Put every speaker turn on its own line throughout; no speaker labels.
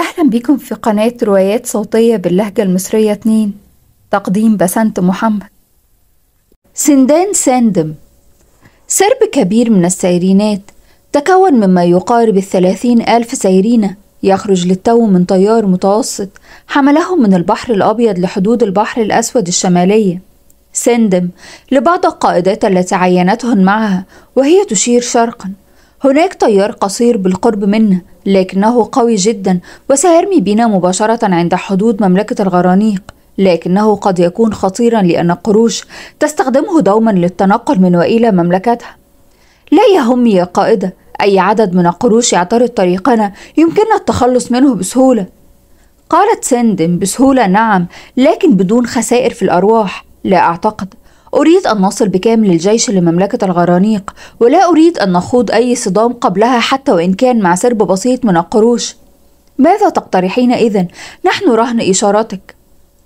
أهلا بكم في قناة روايات صوتية باللهجة المصرية 2 تقديم بسنت محمد سندان ساندم سرب كبير من السيرينات تكون مما يقارب الثلاثين ألف سيرينة يخرج للتو من طيار متوسط حملهم من البحر الأبيض لحدود البحر الأسود الشمالية سندم لبعض القائدات التي عينتهن معها وهي تشير شرقا هناك طيار قصير بالقرب منا لكنه قوي جدا وسيرمي بنا مباشرة عند حدود مملكة الغرانيق لكنه قد يكون خطيرا لأن قروش تستخدمه دوما للتنقل من وإلى مملكتها لا يهم يا قائدة أي عدد من القروش يعترض طريقنا يمكننا التخلص منه بسهولة قالت سندن بسهولة نعم لكن بدون خسائر في الأرواح لا أعتقد أريد أن نصل بكامل الجيش لمملكة الغرانيق ولا أريد أن نخوض أي صدام قبلها حتى وإن كان مع سرب بسيط من القروش ماذا تقترحين إذا؟ نحن رهن إشارتك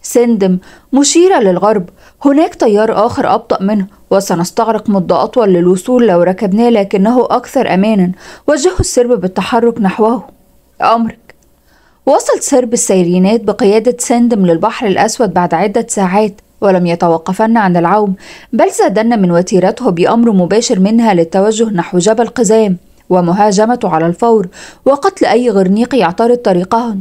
سندم مشيرة للغرب هناك تيار آخر أبطأ منه وسنستغرق مدة أطول للوصول لو ركبناه لكنه أكثر أمانا وجهوا السرب بالتحرك نحوه أمرك وصل سرب السيرينات بقيادة سندم للبحر الأسود بعد عدة ساعات ولم يتوقفن عن العوم بل زادن من وتيرته بأمر مباشر منها للتوجه نحو جبل قزام ومهاجمته على الفور وقتل أي غرنيق يعترض طريقهن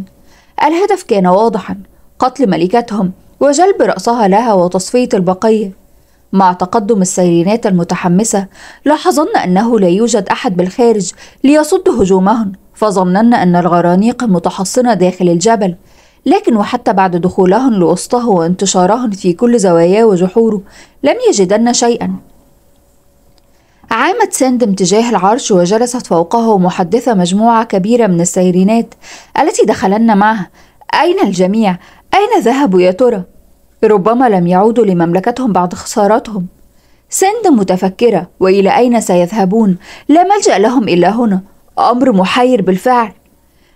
الهدف كان واضحا قتل ملكتهم وجلب رأسها لها وتصفية البقية مع تقدم السيرينات المتحمسة لاحظن أنه لا يوجد أحد بالخارج ليصد هجومهن فظنن أن الغرانيق متحصنة داخل الجبل لكن وحتى بعد دخولهن لوسطه وانتشارهن في كل زواياه وجحوره لم يجدن شيئا عامت سند اتجاه العرش وجلست فوقه محدثة مجموعة كبيرة من السيرينات التي دخلن معها أين الجميع؟ أين ذهبوا يا ترى؟ ربما لم يعودوا لمملكتهم بعد خسارتهم سند متفكرة وإلى أين سيذهبون؟ لا ملجأ لهم إلا هنا أمر محير بالفعل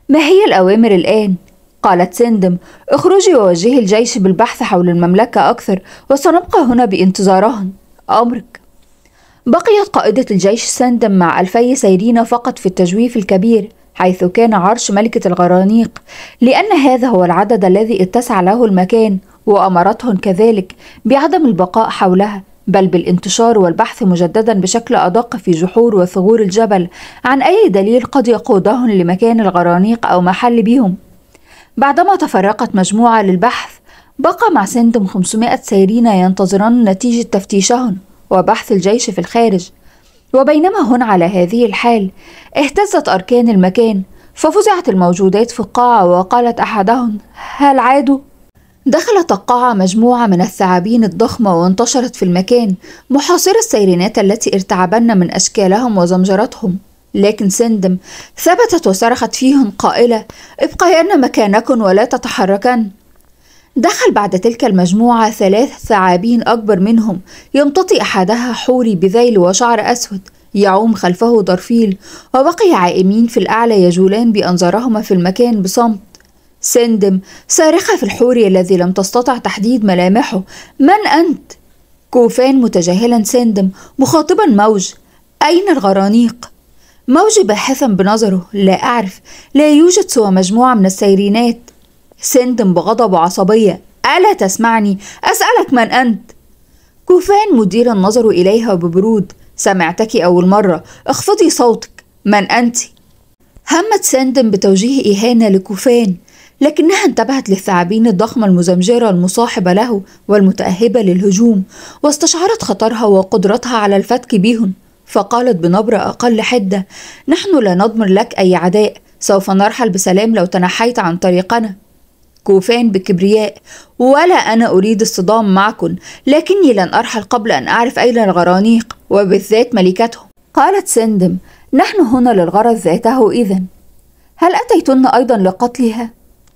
ما هي الأوامر الآن؟ قالت سندم اخرجي ووجهي الجيش بالبحث حول المملكة أكثر وسنبقى هنا بانتظارهن أمرك بقيت قائدة الجيش سندم مع ألفي سيرين فقط في التجويف الكبير حيث كان عرش ملكة الغرانيق لأن هذا هو العدد الذي اتسع له المكان وأمرتهم كذلك بعدم البقاء حولها بل بالانتشار والبحث مجددا بشكل أدق في جحور وثغور الجبل عن أي دليل قد يقودهم لمكان الغرانيق أو محل بهم بعدما تفرقت مجموعة للبحث بقى مع سندم 500 سيرين ينتظران نتيجة تفتيشهن وبحث الجيش في الخارج وبينما هن على هذه الحال اهتزت أركان المكان ففزعت الموجودات في القاعة وقالت أحدهن هل عادوا؟ دخلت القاعة مجموعة من الثعابين الضخمة وانتشرت في المكان محاصرة السيرينات التي ارتعبن من أشكالهم وزمجرتهم لكن سندم ثبتت وصرخت فيهن قائلة ابقين مكانكن ولا تتحركن دخل بعد تلك المجموعة ثلاث ثعابين أكبر منهم يمتطي أحدها حوري بذيل وشعر أسود يعوم خلفه ضرفيل وبقي عائمين في الأعلى يجولان بأنظارهما في المكان بصمت سندم صارخة في الحوري الذي لم تستطع تحديد ملامحه من أنت؟ كوفان متجاهلا سندم مخاطبا موج أين الغرانيق؟ موج باحثا بنظره لا أعرف لا يوجد سوى مجموعة من السيرينات سند بغضب وعصبية ألا تسمعني أسألك من أنت كوفان مديرا نظر إليها ببرود سمعتك أول مرة اخفضي صوتك من أنت همت سند بتوجيه إهانة لكوفان لكنها انتبهت للثعابين الضخمة المزمجرة المصاحبة له والمتأهبة للهجوم واستشعرت خطرها وقدرتها على الفتك بهم فقالت بنبرة أقل حدة نحن لا نضمن لك أي عداء سوف نرحل بسلام لو تنحيت عن طريقنا كوفان بكبرياء ولا أنا أريد الصدام معكم لكني لن أرحل قبل أن أعرف أين الغرانيق وبالذات ملكتهم قالت سندم نحن هنا للغرض ذاته إذا هل أتيتن أيضا لقتلها؟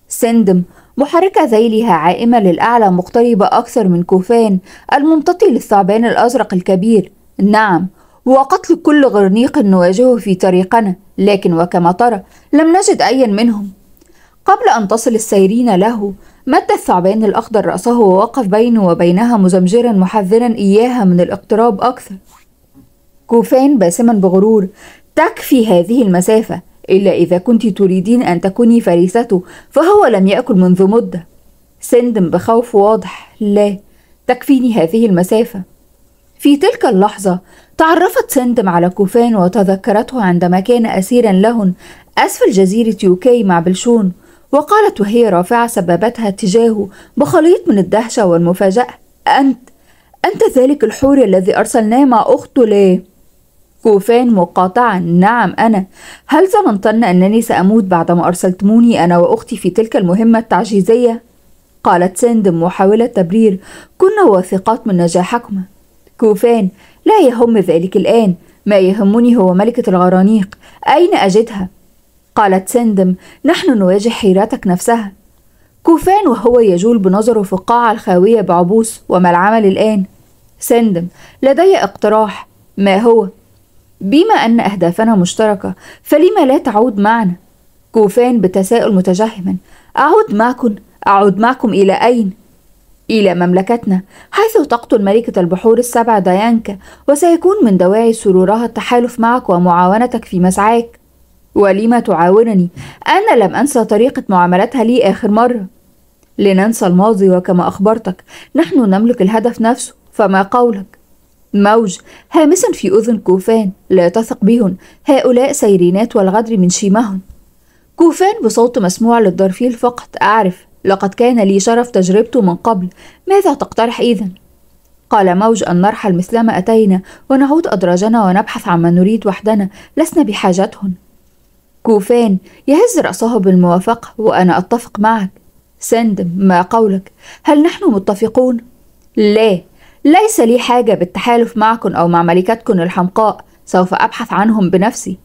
سندم محركة ذيلها عائمة للأعلى مقتربة أكثر من كوفان الممتطي للثعبان الأزرق الكبير نعم وقتل كل غرنيق نواجهه في طريقنا لكن وكما ترى لم نجد أيا منهم قبل أن تصل السيرين له مد الثعبان الأخضر رأسه ووقف بينه وبينها مزمجرا محذرا إياها من الاقتراب أكثر كوفان باسما بغرور تكفي هذه المسافة إلا إذا كنت تريدين أن تكوني فريسته فهو لم يأكل منذ مدة سندم بخوف واضح لا تكفيني هذه المسافة في تلك اللحظة تعرفت سندم على كوفان وتذكرته عندما كان أسيرا لهن أسفل جزيرة يوكي مع بلشون وقالت وهي رافعة سبابتها تجاهه بخليط من الدهشة والمفاجأة أنت أنت ذلك الحور الذي أرسلناه مع أخته ليه؟ كوفان مقاطعا نعم أنا هل ظننتن أنني سأموت بعدما أرسلتموني أنا وأختي في تلك المهمة التعجيزية؟ قالت سندم محاولة تبرير كنا واثقات من نجاحكما كوفان لا يهم ذلك الآن ما يهمني هو ملكة الغرانيق أين أجدها؟ قالت سندم نحن نواجه حيرتك نفسها كوفان وهو يجول بنظره في القاعة الخاوية بعبوس وما العمل الآن؟ سندم لدي اقتراح ما هو؟ بما أن أهدافنا مشتركة فلما لا تعود معنا؟ كوفان بتساؤل متجهما أعود معكم أعود معكم إلى أين؟ إلى مملكتنا حيث تقتل ملكة البحور السبع ديانكا وسيكون من دواعي سرورها التحالف معك ومعاونتك في مسعاك ولما تعاونني أنا لم أنسى طريقة معاملتها لي آخر مرة لننسى الماضي وكما أخبرتك نحن نملك الهدف نفسه فما قولك موج هامسا في أذن كوفان لا تثق بهم هؤلاء سيرينات والغدر من شيمهن كوفان بصوت مسموع للدرفيل فقط أعرف لقد كان لي شرف تجربته من قبل ماذا تقترح إذا؟ قال موج أن نرحل مثلما أتينا ونعود أدراجنا ونبحث عما نريد وحدنا لسنا بحاجتهن كوفان يهز رأسه بالموافقة وأنا أتفق معك سندم ما قولك هل نحن متفقون؟ لا ليس لي حاجة بالتحالف معكم أو مع ملكتكم الحمقاء سوف أبحث عنهم بنفسي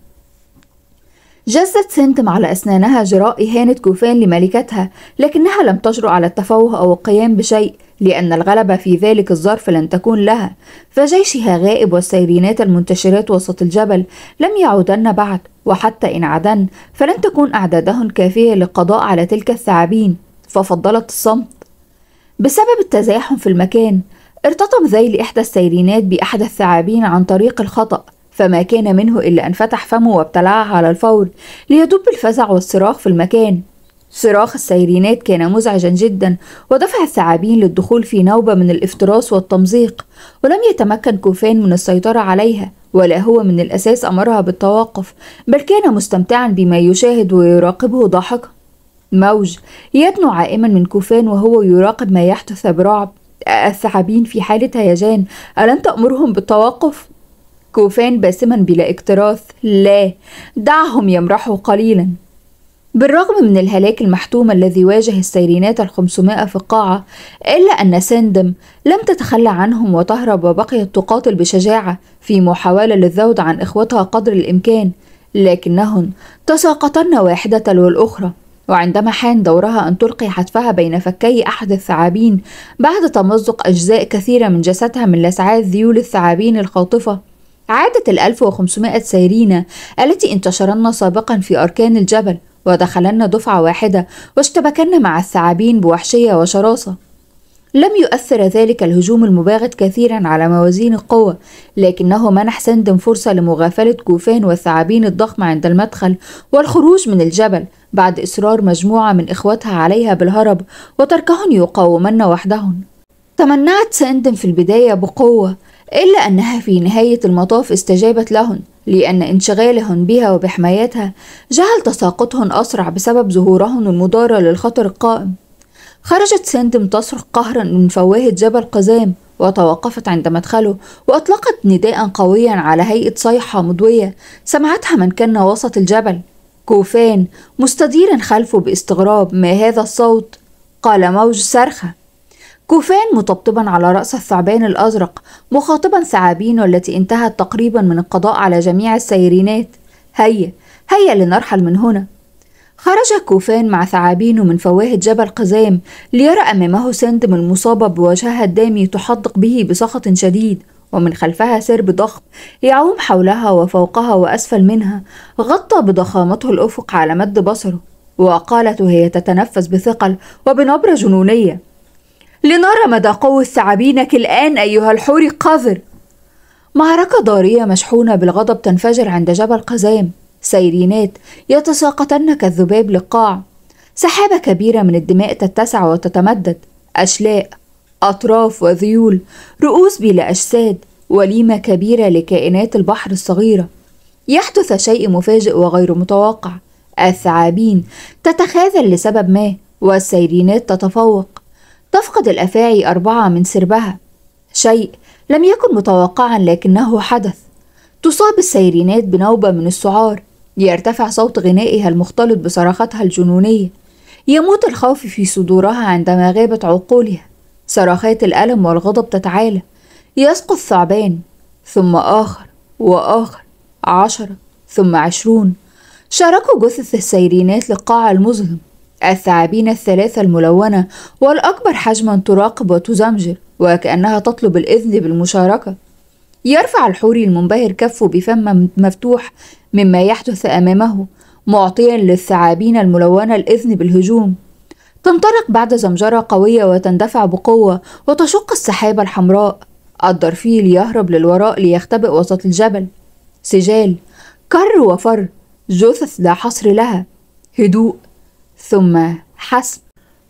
جزت سنتم على أسنانها جراء إهانة كوفان لملكتها لكنها لم تجرؤ على التفوه أو القيام بشيء لأن الغلبة في ذلك الظرف لن تكون لها فجيشها غائب والسيرينات المنتشرات وسط الجبل لم يعودن بعد وحتى إن عدن فلن تكون أعدادهن كافية للقضاء على تلك الثعابين ففضلت الصمت بسبب التزاحم في المكان ارتطم ذيل إحدى السيرينات بأحد الثعابين عن طريق الخطأ فما كان منه إلا أن فتح فمه وابتلعها على الفور ليدب الفزع والصراخ في المكان صراخ السيرينات كان مزعجا جدا ودفع الثعابين للدخول في نوبة من الافتراس والتمزيق ولم يتمكن كوفان من السيطرة عليها ولا هو من الأساس أمرها بالتوقف بل كان مستمتعا بما يشاهد ويراقبه ضاحكا موج يدنو عائما من كوفان وهو يراقب ما يحدث برعب الثعابين في حالة هيجان ألم تأمرهم بالتوقف؟ كوفان باسما بلا اكتراث لا دعهم يمرحوا قليلا بالرغم من الهلاك المحتوم الذي واجه السيرينات الخمسمائة في القاعة إلا أن ساندم لم تتخلى عنهم وتهرب وبقيت تقاتل بشجاعة في محاولة للذود عن إخوتها قدر الإمكان لكنهن تساقطن واحدة تلو الأخرى وعندما حان دورها أن تلقي حتفها بين فكي أحد الثعابين بعد تمزق أجزاء كثيرة من جسدها من لسعات ذيول الثعابين الخاطفة عادت ال 1500 سيرينا التي انتشرن سابقا في أركان الجبل ودخلن دفعة واحدة واشتبكن مع الثعابين بوحشية وشراسة لم يؤثر ذلك الهجوم المباغت كثيرا على موازين القوة لكنه منح سندن فرصة لمغافلة جوفان والثعابين الضخمة عند المدخل والخروج من الجبل بعد إصرار مجموعة من إخوتها عليها بالهرب وتركهن يقاومن وحدهن تمنعت سندم في البداية بقوة إلا أنها في نهاية المطاف استجابت لهن لأن انشغالهن بها وبحمايتها جعل تساقطهن أسرع بسبب ظهورهن المضارة للخطر القائم خرجت سندم تصرخ قهرا من فواهة جبل قزام وتوقفت عند مدخله وأطلقت نداء قويا على هيئة صيحة مضوية سمعتها من كان وسط الجبل كوفان مستديرا خلفه باستغراب ما هذا الصوت قال موج صرخة كوفان مطبطبا على رأس الثعبان الأزرق مخاطبا ثعابينه والتي انتهت تقريبا من القضاء على جميع السيرينات هيا هيا لنرحل من هنا خرج كوفان مع ثعابينه من فواهة جبل قزام ليرى أمامه سندم المصابة بوجهها الدامي تحدق به بسخط شديد ومن خلفها سرب ضخم يعوم حولها وفوقها وأسفل منها غطى بضخامته الأفق على مد بصره وقالت وهي تتنفس بثقل وبنبرة جنونية لنرى مدى قوة ثعابينك الآن أيها الحور القذر معركة ضارية مشحونة بالغضب تنفجر عند جبل قزام سيرينات يتساقطن كالذباب للقاع سحابة كبيرة من الدماء تتسع وتتمدد أشلاء أطراف وذيول رؤوس بلا أجساد وليمة كبيرة لكائنات البحر الصغيرة يحدث شيء مفاجئ وغير متوقع الثعابين تتخاذل لسبب ما والسيرينات تتفوق تفقد الأفاعي أربعة من سربها شيء لم يكن متوقعا لكنه حدث تصاب السيرينات بنوبة من السعار يرتفع صوت غنائها المختلط بصرختها الجنونية يموت الخوف في صدورها عندما غابت عقولها صرخات الألم والغضب تتعالى يسقط ثعبان ثم آخر وآخر عشرة ثم عشرون شاركوا جثث السيرينات للقاع المظلم الثعابين الثلاثة الملونة والأكبر حجما تراقب وتزمجر وكأنها تطلب الإذن بالمشاركة يرفع الحوري المنبهر كفه بفم مفتوح مما يحدث أمامه معطيا للثعابين الملونة الإذن بالهجوم تنطلق بعد زمجرة قوية وتندفع بقوة وتشق السحابة الحمراء الدرفيل يهرب للوراء ليختبئ وسط الجبل سجال كر وفر جثث لا حصر لها هدوء ثم حسب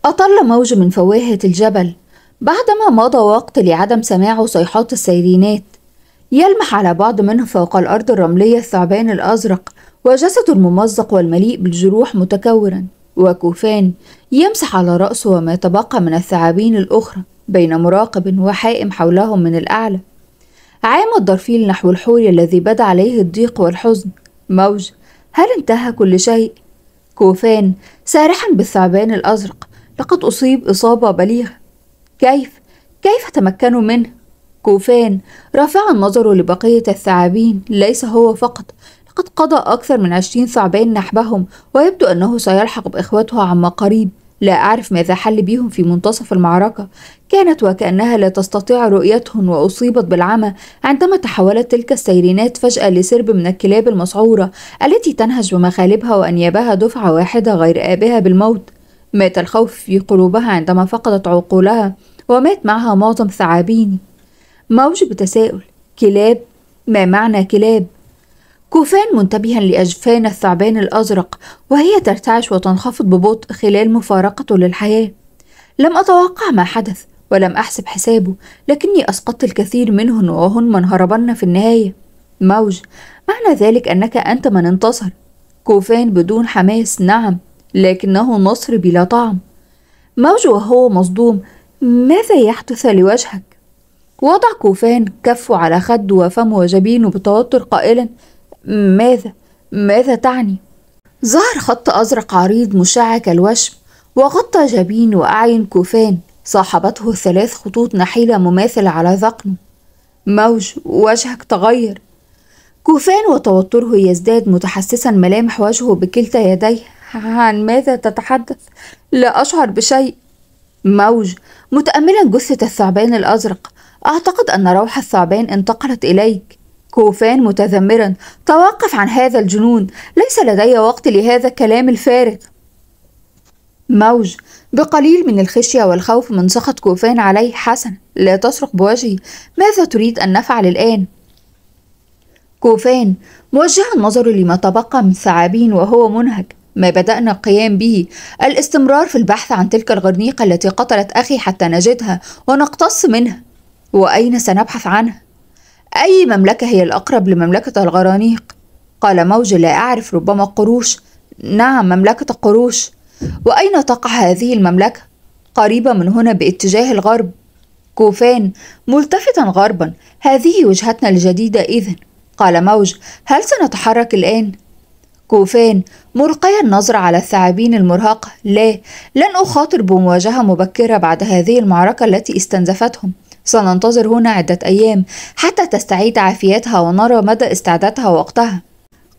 أطل موج من فواهة الجبل بعدما مضى وقت لعدم سماعه صيحات السيرينات يلمح على بعض منه فوق الأرض الرملية الثعبان الأزرق وجسده الممزق والمليء بالجروح متكورا وكوفان يمسح على رأسه وما تبقى من الثعابين الأخرى بين مراقب وحائم حولهم من الأعلى عام الضرفيل نحو الحور الذي بدا عليه الضيق والحزن موج هل انتهى كل شيء؟ كوفان سارحا بالثعبان الأزرق لقد أصيب إصابة بليغة كيف؟ كيف تمكنوا منه؟ كوفان رافعا نظره لبقية الثعابين ليس هو فقط لقد قضى أكثر من عشرين ثعبان نحبهم ويبدو أنه سيلحق بإخوته عما قريب لا أعرف ماذا حل بيهم في منتصف المعركة كانت وكأنها لا تستطيع رؤيتهم وأصيبت بالعمى عندما تحولت تلك السيرينات فجأة لسرب من الكلاب المسعورة التي تنهش بمخالبها وأنيابها دفعة واحدة غير آبها بالموت مات الخوف في قلوبها عندما فقدت عقولها ومات معها معظم ثعابين موج بتساؤل كلاب ما معنى كلاب كوفان منتبها لأجفان الثعبان الأزرق وهي ترتعش وتنخفض ببطء خلال مفارقته للحياة لم أتوقع ما حدث ولم أحسب حسابه لكني أسقطت الكثير منهن وهن من هربن في النهاية موج معنى ذلك أنك أنت من انتصر كوفان بدون حماس نعم لكنه نصر بلا طعم موج وهو مصدوم ماذا يحدث لوجهك وضع كوفان كفه على خده وفمه وجبينه بتوتر قائلا ماذا ماذا تعني ظهر خط أزرق عريض مشع كالوشم وغطى جبين وأعين كوفان صاحبته ثلاث خطوط نحيلة مماثلة على ذقنه موج وجهك تغير كوفان وتوتره يزداد متحسسا ملامح وجهه بكلتا يديه عن ماذا تتحدث لا أشعر بشيء موج متأملا جثة الثعبان الأزرق أعتقد أن روح الثعبان انتقلت إليك كوفان متذمرا توقف عن هذا الجنون ليس لدي وقت لهذا الكلام الفارغ موج بقليل من الخشية والخوف من سخط كوفان عليه حسن لا تصرخ بوجهي ماذا تريد أن نفعل الآن؟ كوفان موجها نظره لما تبقى من ثعابين وهو منهك ما بدأنا القيام به الاستمرار في البحث عن تلك الغرنيقة التي قتلت أخي حتى نجدها ونقتص منها وأين سنبحث عنها أي مملكة هي الأقرب لمملكة الغرانيق؟ قال موج لا أعرف ربما قروش نعم مملكة قروش وأين تقع هذه المملكة؟ قريبة من هنا باتجاه الغرب كوفان ملتفتا غربا هذه وجهتنا الجديدة إذن قال موج هل سنتحرك الآن؟ كوفان ملقيا النظر على الثعابين المرهقة لا لن أخاطر بمواجهة مبكرة بعد هذه المعركة التي استنزفتهم سننتظر هنا عدة أيام حتى تستعيد عافيتها ونرى مدى استعدادها وقتها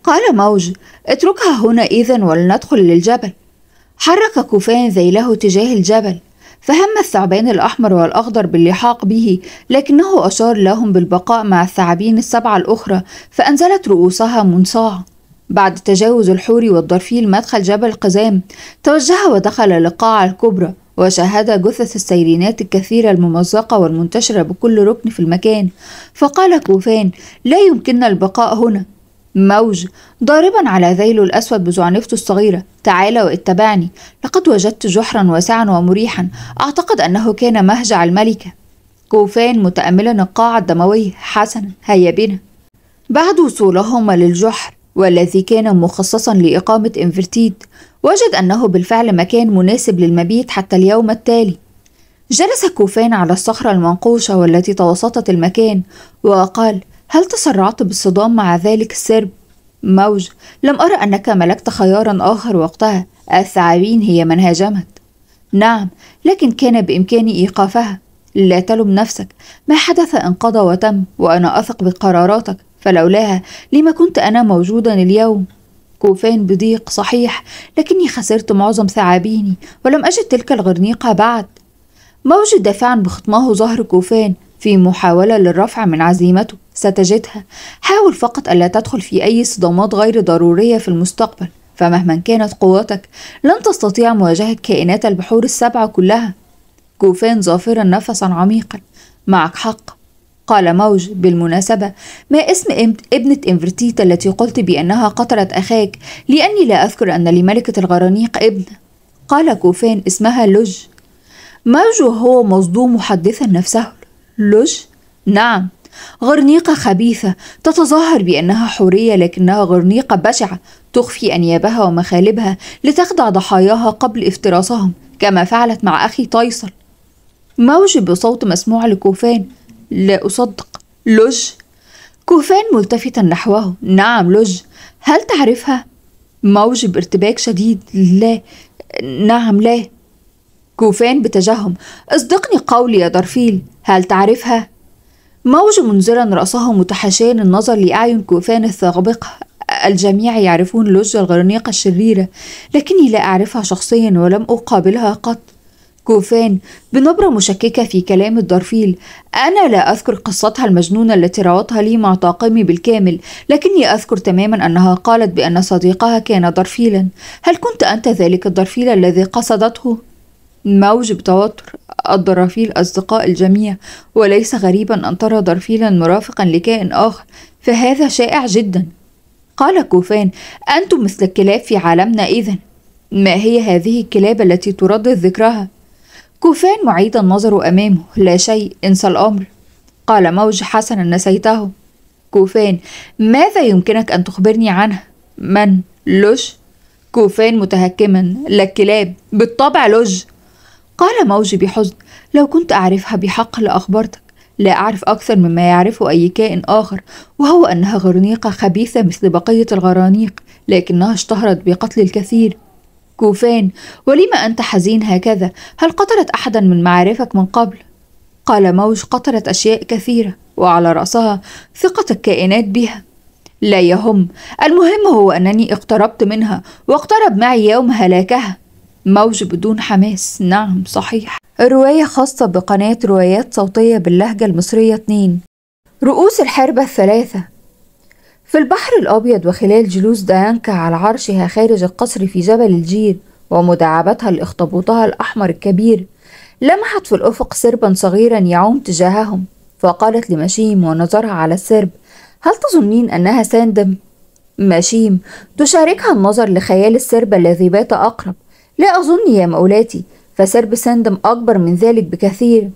قال موج اتركها هنا إذا ولندخل للجبل حرك كوفان ذيله تجاه الجبل فهم الثعبان الأحمر والأخضر باللحاق به لكنه أشار لهم بالبقاء مع الثعابين السبعة الأخرى فأنزلت رؤوسها منصاع بعد تجاوز الحور والضرفيل مدخل جبل قزام توجه ودخل القاعة الكبرى وشاهد جثث السيرينات الكثيرة الممزقة والمنتشرة بكل ركن في المكان فقال كوفان لا يمكننا البقاء هنا موج ضاربا على ذيله الأسود بزعنفته الصغيرة تعال واتبعني لقد وجدت جحرا واسعا ومريحا أعتقد أنه كان مهجع الملكة كوفان متأملا القاعة الدموية حسنا هيا بنا بعد وصولهما للجحر والذي كان مخصصا لإقامة إنفرتيد وجد أنه بالفعل مكان مناسب للمبيت حتى اليوم التالي جلس كوفان على الصخرة المنقوشة والتي توسطت المكان وقال هل تسرعت بالصدام مع ذلك السرب؟ موج لم أرى أنك ملكت خيارا آخر وقتها الثعابين هي من هاجمت نعم لكن كان بإمكاني إيقافها لا تلم نفسك ما حدث انقضى وتم وأنا أثق بقراراتك فلولاها لما كنت أنا موجودا اليوم كوفان بضيق صحيح لكني خسرت معظم ثعابيني ولم أجد تلك الغرنيقة بعد موج دافعا بخطمه ظهر كوفان في محاولة للرفع من عزيمته ستجدها حاول فقط ألا تدخل في أي صدامات غير ضرورية في المستقبل فمهما كانت قوتك لن تستطيع مواجهة كائنات البحور السبعة كلها كوفان ظافرا نفسا عميقا معك حق قال موج بالمناسبة ما اسم ابنة إنفرتيت التي قلت بأنها قتلت أخاك لأني لا أذكر أن لملكة الغرانيق ابن قال كوفان اسمها لوج موج وهو مصدوم محدثا نفسه لوج نعم غرنيقة خبيثة تتظاهر بأنها حورية لكنها غرنيقة بشعة تخفي أنيابها ومخالبها لتخدع ضحاياها قبل افتراسهم كما فعلت مع أخي تيصل موج بصوت مسموع لكوفان لا أصدق لوج كوفان ملتفتا نحوه نعم لوج هل تعرفها؟ موج بارتباك شديد لا نعم لا كوفان بتجهم اصدقني قولي يا درفيل هل تعرفها؟ موج منزلا رأسه متحاشيا النظر لأعين كوفان الثاغبقة الجميع يعرفون لوج الغرنيقة الشريرة لكني لا أعرفها شخصيا ولم أقابلها قط كوفان بنبرة مشككة في كلام الدرفيل أنا لا أذكر قصتها المجنونة التي روتها لي مع طاقمي بالكامل لكني أذكر تماما أنها قالت بأن صديقها كان درفيلا هل كنت أنت ذلك الدرفيل الذي قصدته؟ موج بتوتر الدرافيل أصدقاء الجميع وليس غريبا أن ترى درفيلا مرافقا لكائن آخر فهذا شائع جدا قال كوفان أنتم مثل الكلاب في عالمنا إذن ما هي هذه الكلاب التي تردد ذكرها كوفان معيد النظر أمامه لا شيء انسى الأمر قال موج حسنا نسيته كوفان ماذا يمكنك أن تخبرني عنه من لوج كوفان متهكما لا الكلاب بالطبع لوج قال موج بحزن لو كنت أعرفها بحق لأخبرتك لا أعرف أكثر مما يعرفه أي كائن آخر وهو أنها غرنيقة خبيثة مثل بقية الغرانيق لكنها اشتهرت بقتل الكثير كوفان ولم أنت حزين هكذا هل قتلت أحدا من معارفك من قبل؟ قال موج قتلت أشياء كثيرة وعلى رأسها ثقة الكائنات بها لا يهم المهم هو أنني اقتربت منها واقترب معي يوم هلاكها موج بدون حماس نعم صحيح رواية خاصة بقناة روايات صوتية باللهجة المصرية 2 رؤوس الحربة الثلاثة في البحر الأبيض وخلال جلوس ديانكا على عرشها خارج القصر في جبل الجير ومداعبتها لأخطبوطها الأحمر الكبير لمحت في الأفق سربا صغيرا يعوم تجاههم فقالت لمشيم ونظرها على السرب هل تظنين أنها ساندم؟ مشيم تشاركها النظر لخيال السرب الذي بات أقرب لا أظن يا مؤلاتي فسرب ساندم أكبر من ذلك بكثير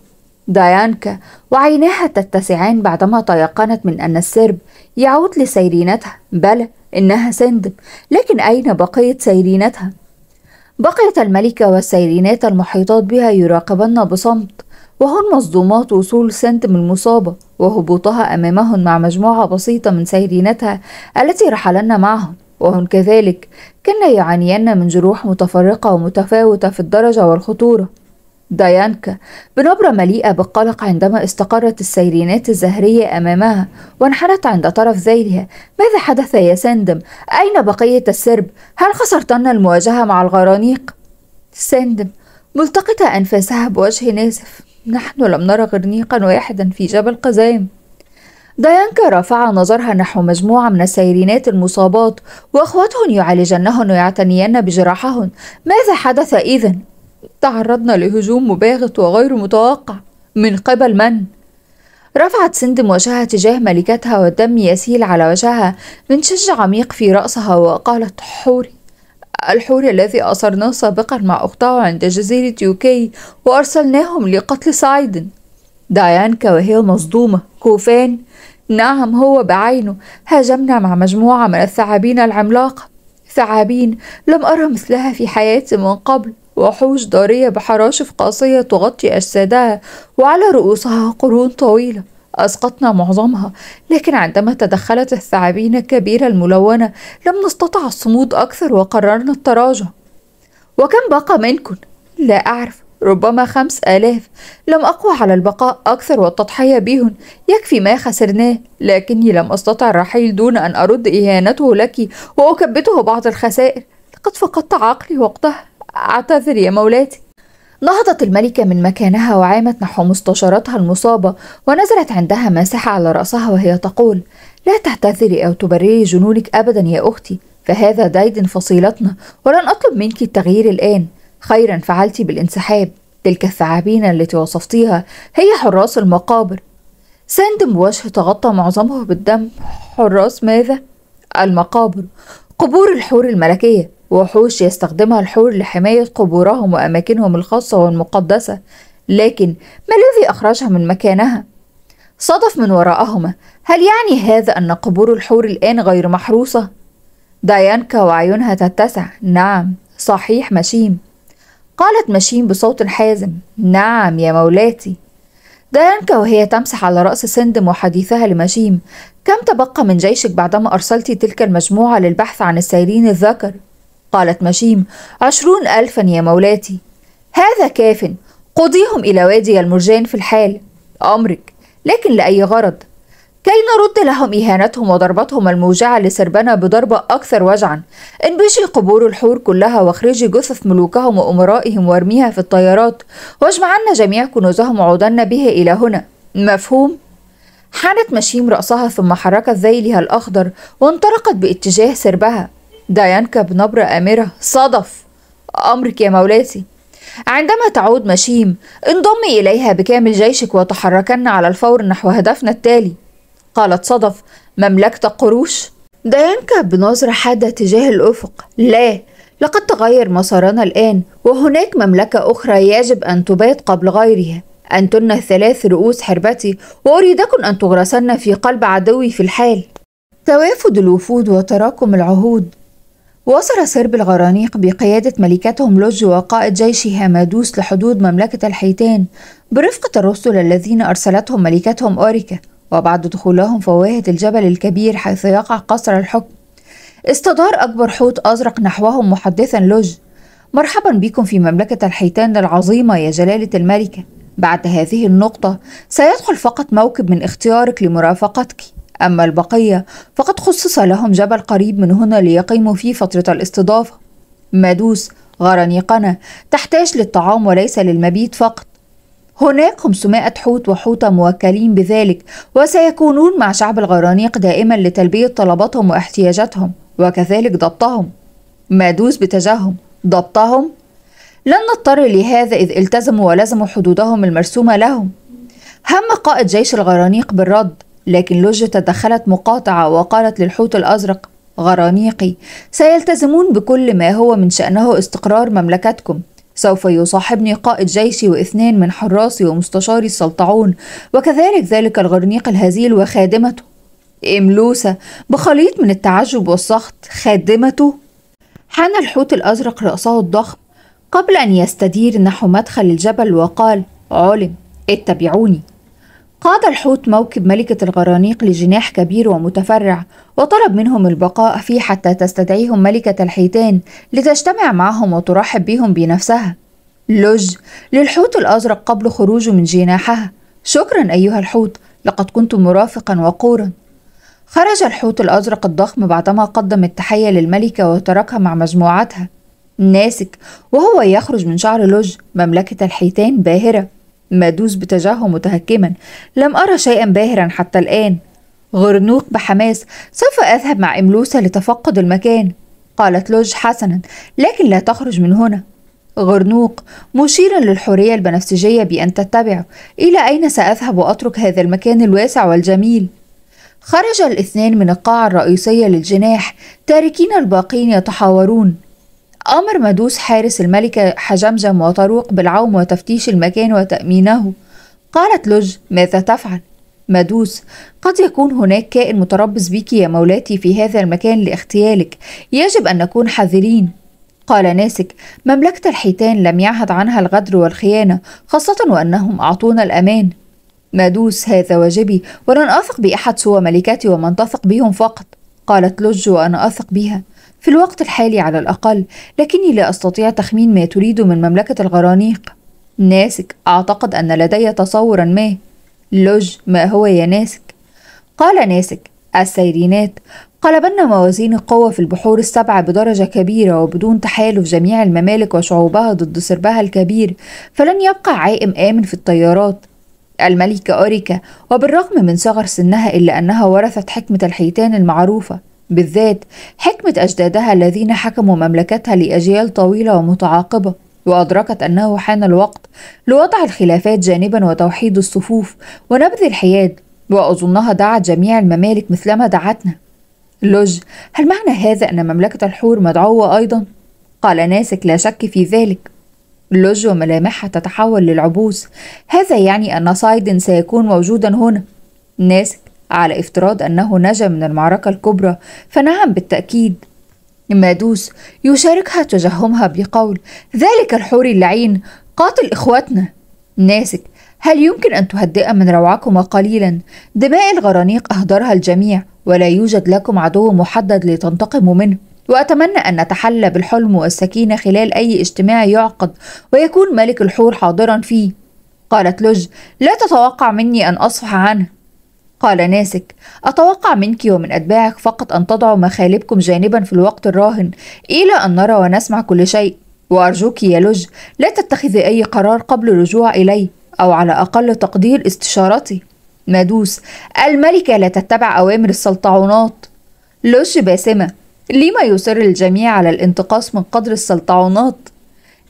دايانكا وعيناها تتسعان بعدما تيقنت من أن السرب يعود لسيرينتها بلى إنها سند لكن أين بقية سيرينتها؟ بقيت الملكة والسيرينات المحيطات بها يراقبن بصمت وهن مصدومات وصول سندم المصابة وهبوطها أمامهن مع مجموعة بسيطة من سيرينتها التي رحلن معهم وهن كذلك كن يعانين من جروح متفرقة ومتفاوتة في الدرجة والخطورة دايانكا بنبرة مليئة بالقلق عندما استقرت السيرينات الزهرية أمامها وانحنت عند طرف ذيلها ماذا حدث يا سندم؟ أين بقية السرب؟ هل خسرتن المواجهة مع الغرانيق؟ سندم ملتقطة أنفاسها بوجه ناسف نحن لم نرى غرنيقا واحدا في جبل قزام دايانكا رفع نظرها نحو مجموعة من السيرينات المصابات وأخواتهن يعالجنهن ويعتنين بجراحهن ماذا حدث إذن؟ تعرضنا لهجوم مباغت وغير متوقع من قبل من؟ رفعت سندم وجهها تجاه ملكتها والدم يسيل على وجهها من شج عميق في رأسها وقالت حوري الحوري الذي أصرناه سابقا مع أخته عند جزيرة يوكي وأرسلناهم لقتل سايدن دايانكا وهي مصدومة كوفان نعم هو بعينه هاجمنا مع مجموعة من الثعابين العملاقة ثعابين لم أرى مثلها في حياتي من قبل وحوش ضارية بحراشف قاسية تغطي أجسادها وعلى رؤوسها قرون طويلة أسقطنا معظمها لكن عندما تدخلت الثعابين الكبيرة الملونة لم نستطع الصمود أكثر وقررنا التراجع وكم بقى منكم؟ لا أعرف ربما خمس آلاف لم أقوى على البقاء أكثر والتضحية بهن يكفي ما خسرناه لكني لم أستطع الرحيل دون أن أرد إهانته لك وأكبته بعض الخسائر لقد فقدت عقلي وقتها اعتذر يا مولاتي نهضت الملكة من مكانها وعامت نحو مستشارتها المصابة ونزلت عندها ماسحة على رأسها وهي تقول لا تعتذري أو تبرري جنونك أبدا يا أختي فهذا دايد فصيلتنا ولن أطلب منك التغيير الآن خيرا فعلت بالانسحاب تلك الثعابين التي وصفتيها هي حراس المقابر ساند بوجه تغطى معظمه بالدم حراس ماذا؟ المقابر قبور الحور الملكية وحوش يستخدمها الحور لحماية قبورهم وأماكنهم الخاصة والمقدسة لكن ما الذي أخرجها من مكانها؟ صدف من وراءهما هل يعني هذا أن قبور الحور الآن غير محروسة؟ دايانكا وعيونها تتسع نعم صحيح مشيم قالت مشيم بصوت حازم نعم يا مولاتي دايانكا وهي تمسح على رأس سندم وحديثها لمشيم كم تبقى من جيشك بعدما أرسلت تلك المجموعة للبحث عن السيرين الذكر؟ قالت مشيم عشرون ألفا يا مولاتي هذا كاف قضيهم إلى وادي المرجان في الحال أمرك لكن لأي غرض كي نرد لهم إهانتهم وضربتهم الموجعة لسربنا بضربة أكثر وجعا انبشي قبور الحور كلها واخرجي جثث ملوكهم وأمرائهم وارميها في الطيارات واجمعن جميع كنوزهم وعودن بها إلى هنا مفهوم؟ حانت مشيم رأسها ثم حركت ذيلها الأخضر وانطلقت باتجاه سربها ده ينكب آمرة صدف أمرك يا مولاتي عندما تعود مشيم انضمي إليها بكامل جيشك وتحركن على الفور نحو هدفنا التالي قالت صدف مملكة قروش ده ينكب بنظرة حادة تجاه الأفق لا لقد تغير مسارنا الآن وهناك مملكة أخرى يجب أن تبات قبل غيرها أنتن ثلاث رؤوس حربتي وأريدكن أن تغرسن في قلب عدوي في الحال توافد الوفود وتراكم العهود وصل سرب الغرانيق بقيادة ملكتهم لوج وقائد جيشها مادوس لحدود مملكة الحيتان برفقة الرسل الذين أرسلتهم ملكتهم أوريكا وبعد دخولهم فواهة الجبل الكبير حيث يقع قصر الحكم استدار أكبر حوت أزرق نحوهم محدثا لوج مرحبا بكم في مملكة الحيتان العظيمة يا جلالة الملكة بعد هذه النقطة سيدخل فقط موكب من اختيارك لمرافقتك أما البقية فقد خصص لهم جبل قريب من هنا ليقيموا فيه فترة الاستضافة مادوس غرنيقنة تحتاج للطعام وليس للمبيت فقط هناك 500 حوت وحوتة موكلين بذلك وسيكونون مع شعب الغرانيق دائما لتلبية طلباتهم واحتياجاتهم وكذلك ضبطهم مادوس بتجاههم ضبطهم لن نضطر لهذا إذ التزموا ولزموا حدودهم المرسومة لهم هم قائد جيش الغرانيق بالرد لكن لوج تدخلت مقاطعة وقالت للحوت الأزرق غرانيقي سيلتزمون بكل ما هو من شأنه استقرار مملكتكم سوف يصاحبني قائد جيشي واثنان من حراسي ومستشاري السلطعون وكذلك ذلك الغرنيق الهزيل وخادمته إملوسة بخليط من التعجب والسخط خادمته حان الحوت الأزرق رأسه الضخم قبل أن يستدير نحو مدخل الجبل وقال علم اتبعوني قاد الحوت موكب ملكة الغرانيق لجناح كبير ومتفرع وطلب منهم البقاء فيه حتى تستدعيهم ملكة الحيتان لتجتمع معهم وترحب بهم بنفسها لج للحوت الأزرق قبل خروجه من جناحها شكرا أيها الحوت لقد كنت مرافقا وقورا خرج الحوت الأزرق الضخم بعدما قدم التحية للملكة وتركها مع مجموعتها ناسك وهو يخرج من شعر لج مملكة الحيتان باهرة مادوس باتجاهه متهكما لم أرى شيئا باهرا حتى الآن غرنوق بحماس سوف أذهب مع إملوسة لتفقد المكان قالت لوج حسنا لكن لا تخرج من هنا غرنوق مشيرا للحورية البنفسجية بأن تتبعه إلى أين سأذهب وأترك هذا المكان الواسع والجميل خرج الاثنان من القاعة الرئيسية للجناح تاركين الباقين يتحاورون أمر مدوس حارس الملكة حجمجم وطروق بالعوم وتفتيش المكان وتأمينه قالت لج ماذا تفعل؟ مدوس قد يكون هناك كائن متربص بك يا مولاتي في هذا المكان لاغتيالك يجب أن نكون حذرين قال ناسك مملكة الحيتان لم يعهد عنها الغدر والخيانة خاصة وأنهم أعطونا الأمان مادوس هذا واجبي ولن أثق بأحد سوى ملكتي ومن تثق بهم فقط قالت لج وأنا أثق بها في الوقت الحالي على الأقل لكني لا أستطيع تخمين ما تريد من مملكة الغرانيق ناسك أعتقد أن لدي تصورا ما لوج ما هو يا ناسك قال ناسك السيرينات قلبن موازين القوة في البحور السبعة بدرجة كبيرة وبدون تحالف جميع الممالك وشعوبها ضد سربها الكبير فلن يبقى عائم آمن في الطيارات الملكة أوريكا وبالرغم من صغر سنها إلا أنها ورثت حكمة الحيتان المعروفة بالذات حكمة أجدادها الذين حكموا مملكتها لأجيال طويلة ومتعاقبة وأدركت أنه حان الوقت لوضع الخلافات جانبا وتوحيد الصفوف ونبذ الحياد وأظنها دعت جميع الممالك مثلما دعتنا لوج هل معنى هذا أن مملكة الحور مدعوة أيضا؟ قال ناسك لا شك في ذلك لوج وملامحها تتحول للعبوس هذا يعني أن سايدن سيكون موجودا هنا ناسك على افتراض أنه نجا من المعركة الكبرى فنعم بالتأكيد مادوس يشاركها تجهمها بقول ذلك الحوري اللعين قاتل إخواتنا ناسك هل يمكن أن تهدئ من روعكما قليلا دماء الغرانيق أهدرها الجميع ولا يوجد لكم عدو محدد لتنتقموا منه وأتمنى أن نتحلى بالحلم والسكينة خلال أي اجتماع يعقد ويكون ملك الحور حاضرا فيه قالت لج لا تتوقع مني أن أصفح عنه قال ناسك أتوقع منك ومن أتباعك فقط أن تضعوا مخالبكم جانبا في الوقت الراهن إلى أن نرى ونسمع كل شيء وأرجوك يا لج لا تتخذي أي قرار قبل الرجوع إلي أو على أقل تقدير استشارتي مادوس الملكة لا تتبع أوامر السلطعونات لج باسمة لما يصر الجميع على الانتقاص من قدر السلطعونات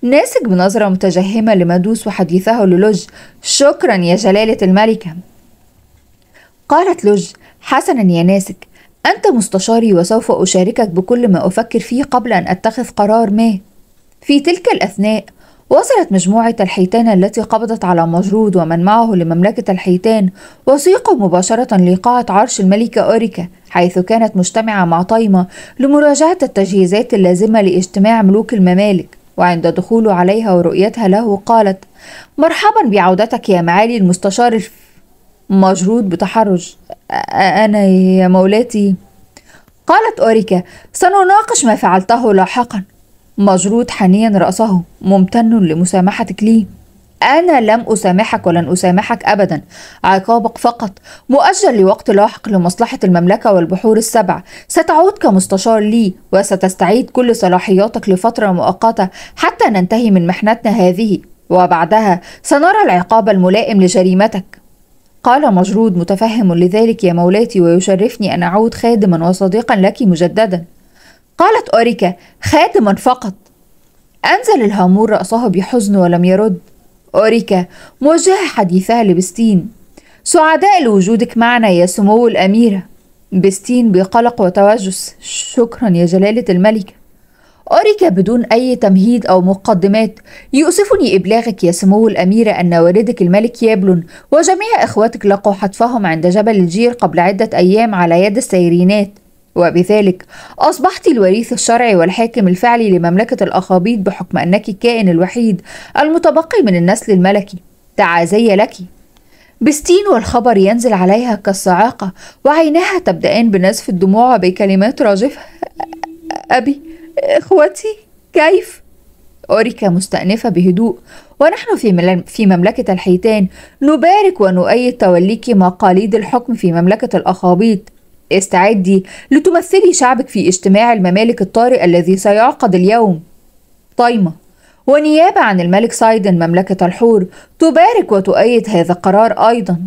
ناسك بنظرة متجهمة لمادوس وحديثه للج شكرا يا جلالة الملكة قالت لوج حسنا يا ناسك أنت مستشاري وسوف أشاركك بكل ما أفكر فيه قبل أن أتخذ قرار ما في تلك الأثناء وصلت مجموعة الحيتان التي قبضت على مجرود ومن معه لمملكة الحيتان وسيقوا مباشرة لقاعة عرش الملكة أوريكا حيث كانت مجتمعة مع طايمة لمراجعة التجهيزات اللازمة لاجتماع ملوك الممالك وعند دخوله عليها ورؤيتها له قالت مرحبا بعودتك يا معالي المستشار مجرود بتحرج أنا يا مولاتي قالت أوريكا سنناقش ما فعلته لاحقا مجرود حنيا رأسه ممتن لمسامحتك لي أنا لم أسامحك ولن أسامحك أبدا عقابك فقط مؤجل لوقت لاحق لمصلحة المملكة والبحور السبع ستعود كمستشار لي وستستعيد كل صلاحياتك لفترة مؤقتة حتى ننتهي من محنتنا هذه وبعدها سنرى العقاب الملائم لجريمتك قال مجرود متفهم لذلك يا مولاتي ويشرفني أن أعود خادما وصديقا لك مجددا قالت أوريكا خادما فقط أنزل الهامور رأسه بحزن ولم يرد أوريكا موجهة حديثها لبستين سعداء لوجودك معنا يا سمو الأميرة بستين بقلق وتوجس شكرا يا جلالة الملكة أريك بدون أي تمهيد أو مقدمات يؤسفني إبلاغك يا سمو الأميرة أن والدك الملك يابلون وجميع إخواتك لقوا حتفهم عند جبل الجير قبل عدة أيام على يد السيرينات وبذلك أصبحت الوريث الشرعي والحاكم الفعلي لمملكة الأخابيط بحكم أنك الكائن الوحيد المتبقي من النسل الملكي تعازي لك بستين والخبر ينزل عليها كالصعاقة وعيناها تبدأان بنزف الدموع بكلمات راجفة أبي إخوتي كيف؟ أوريكا مستأنفة بهدوء ونحن في, في مملكة الحيتان نبارك ونؤيد توليك مقاليد الحكم في مملكة الأخابيط استعدي لتمثلي شعبك في اجتماع الممالك الطارئ الذي سيعقد اليوم طايمة ونيابة عن الملك سايدن مملكة الحور تبارك وتؤيد هذا القرار أيضاً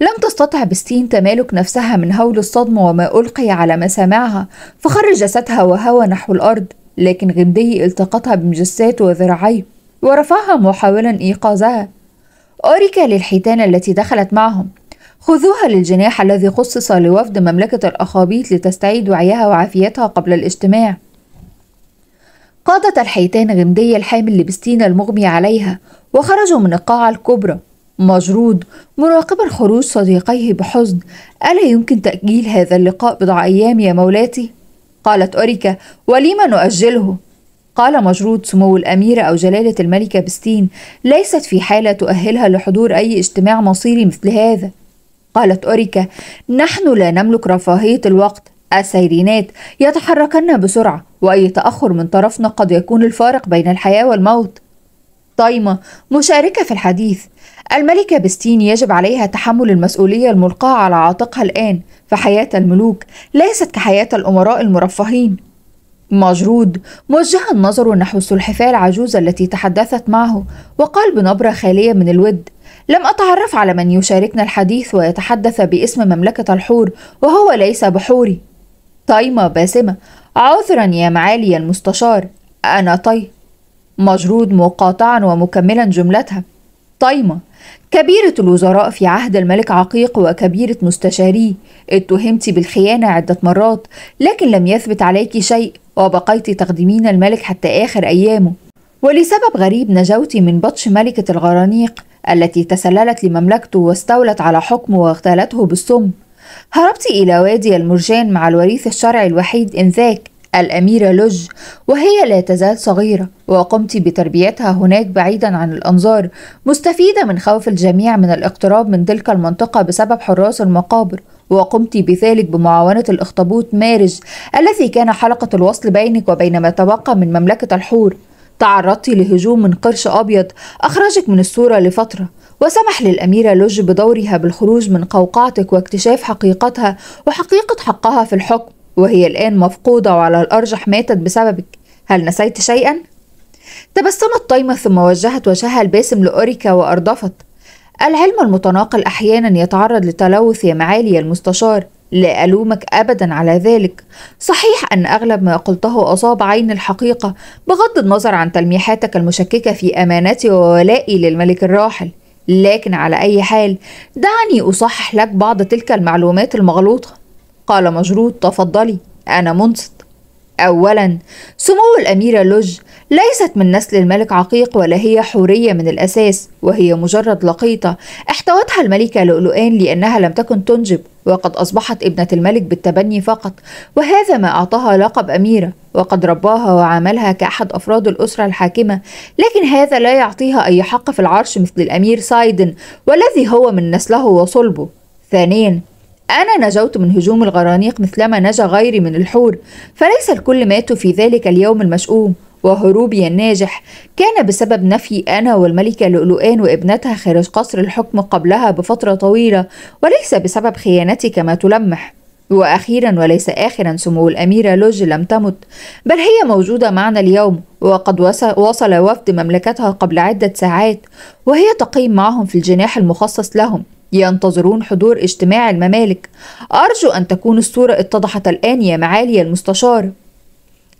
لم تستطع بستين تمالك نفسها من هول الصدمة وما ألقي على مسامعها فخر جسدها وهوى نحو الأرض لكن غندي التقطها بمجساته وذراعيه ورفعها محاولا إيقاظها أوريكا للحيتان التي دخلت معهم خذوها للجناح الذي خصص لوفد مملكة الأخابيط لتستعيد وعيها وعافيتها قبل الاجتماع قادت الحيتان غمدية الحامل لبستين المغمي عليها وخرجوا من القاعة الكبرى مجرود مراقبا خروج صديقيه بحزن ألا يمكن تأجيل هذا اللقاء بضع أيام يا مولاتي؟ قالت أوريكا ولم نؤجله؟ قال مجرود سمو الأميرة أو جلالة الملكة بستين ليست في حالة تؤهلها لحضور أي اجتماع مصيري مثل هذا قالت أوريكا نحن لا نملك رفاهية الوقت السيرينات يتحركن بسرعة وأي تأخر من طرفنا قد يكون الفارق بين الحياة والموت طايمة مشاركة في الحديث الملكة بستين يجب عليها تحمل المسؤولية الملقاة على عاتقها الآن فحياة الملوك ليست كحياة الأمراء المرفهين مجرود موجها نظره نحو السلحفاة العجوزة التي تحدثت معه وقال بنبرة خالية من الود لم أتعرف على من يشاركنا الحديث ويتحدث باسم مملكة الحور وهو ليس بحوري طيمة باسمة عذرا يا معالي المستشار أنا طي مجرود مقاطعا ومكملا جملتها طيمة كبيرة الوزراء في عهد الملك عقيق وكبيرة مستشاريه اتهمت بالخيانة عدة مرات لكن لم يثبت عليك شيء وبقيت تخدمين الملك حتى آخر أيامه ولسبب غريب نجوت من بطش ملكة الغرانيق التي تسللت لمملكته واستولت على حكمه واغتالته بالسم هربت إلى وادي المرجان مع الوريث الشرعي الوحيد إنذاك الأميرة لوج وهي لا تزال صغيرة وقمت بتربيتها هناك بعيدا عن الأنظار مستفيدة من خوف الجميع من الاقتراب من تلك المنطقة بسبب حراس المقابر وقمت بذلك بمعاونة الأخطبوط مارج الذي كان حلقة الوصل بينك وبين ما تبقى من مملكة الحور تعرضت لهجوم من قرش أبيض أخرجك من الصورة لفترة وسمح للأميرة لوج بدورها بالخروج من قوقعتك واكتشاف حقيقتها وحقيقة حقها في الحكم وهي الآن مفقودة وعلى الأرجح ماتت بسببك هل نسيت شيئا؟ تبسمت طيمة ثم وجهت وجهها الباسم لأوريكا وأردفت العلم المتناقل أحيانا يتعرض لتلوث يا معالي المستشار لا ألومك أبدا على ذلك صحيح أن أغلب ما قلته أصاب عين الحقيقة بغض النظر عن تلميحاتك المشككة في أمانتي وولائي للملك الراحل لكن على أي حال دعني أصحح لك بعض تلك المعلومات المغلوطة قال مجرود تفضلي أنا منصت أولا سمو الأميرة لوج ليست من نسل الملك عقيق ولا هي حورية من الأساس وهي مجرد لقيطة احتوتها الملكة لؤلؤان لأنها لم تكن تنجب وقد أصبحت ابنة الملك بالتبني فقط وهذا ما أعطاها لقب أميرة وقد رباها وعاملها كأحد أفراد الأسرة الحاكمة لكن هذا لا يعطيها أي حق في العرش مثل الأمير سايدن والذي هو من نسله وصلبه ثانيا أنا نجوت من هجوم الغرانيق مثلما نجا غيري من الحور فليس الكل ماتوا في ذلك اليوم المشؤوم وهروبي الناجح كان بسبب نفي أنا والملكة لؤلؤان وابنتها خارج قصر الحكم قبلها بفترة طويلة وليس بسبب خيانتي كما تلمح وأخيرا وليس آخرا سمو الأميرة لوج لم تمت بل هي موجودة معنا اليوم وقد وصل وفد مملكتها قبل عدة ساعات وهي تقيم معهم في الجناح المخصص لهم ينتظرون حضور اجتماع الممالك أرجو أن تكون الصورة اتضحت الآن يا معالي المستشار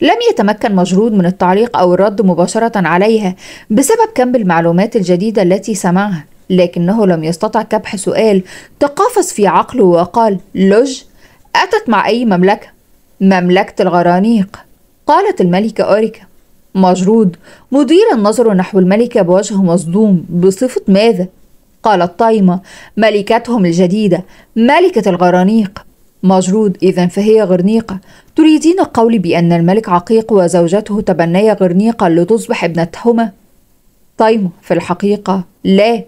لم يتمكن مجرود من التعليق أو الرد مباشرة عليها بسبب كم المعلومات الجديدة التي سمعها لكنه لم يستطع كبح سؤال تقافس في عقله وقال لوج أتت مع أي مملكة؟ مملكة الغرانيق قالت الملكة أوريكا مجرود مديرا نظر نحو الملكة بوجه مصدوم بصفة ماذا؟ قالت طايمة ملكتهم الجديدة ملكة الغرانيق مجرود إذا فهي غرنيقة تريدين قولي بأن الملك عقيق وزوجته تبنيا غرنيقة لتصبح ابنتهما؟ طيمة في الحقيقة لا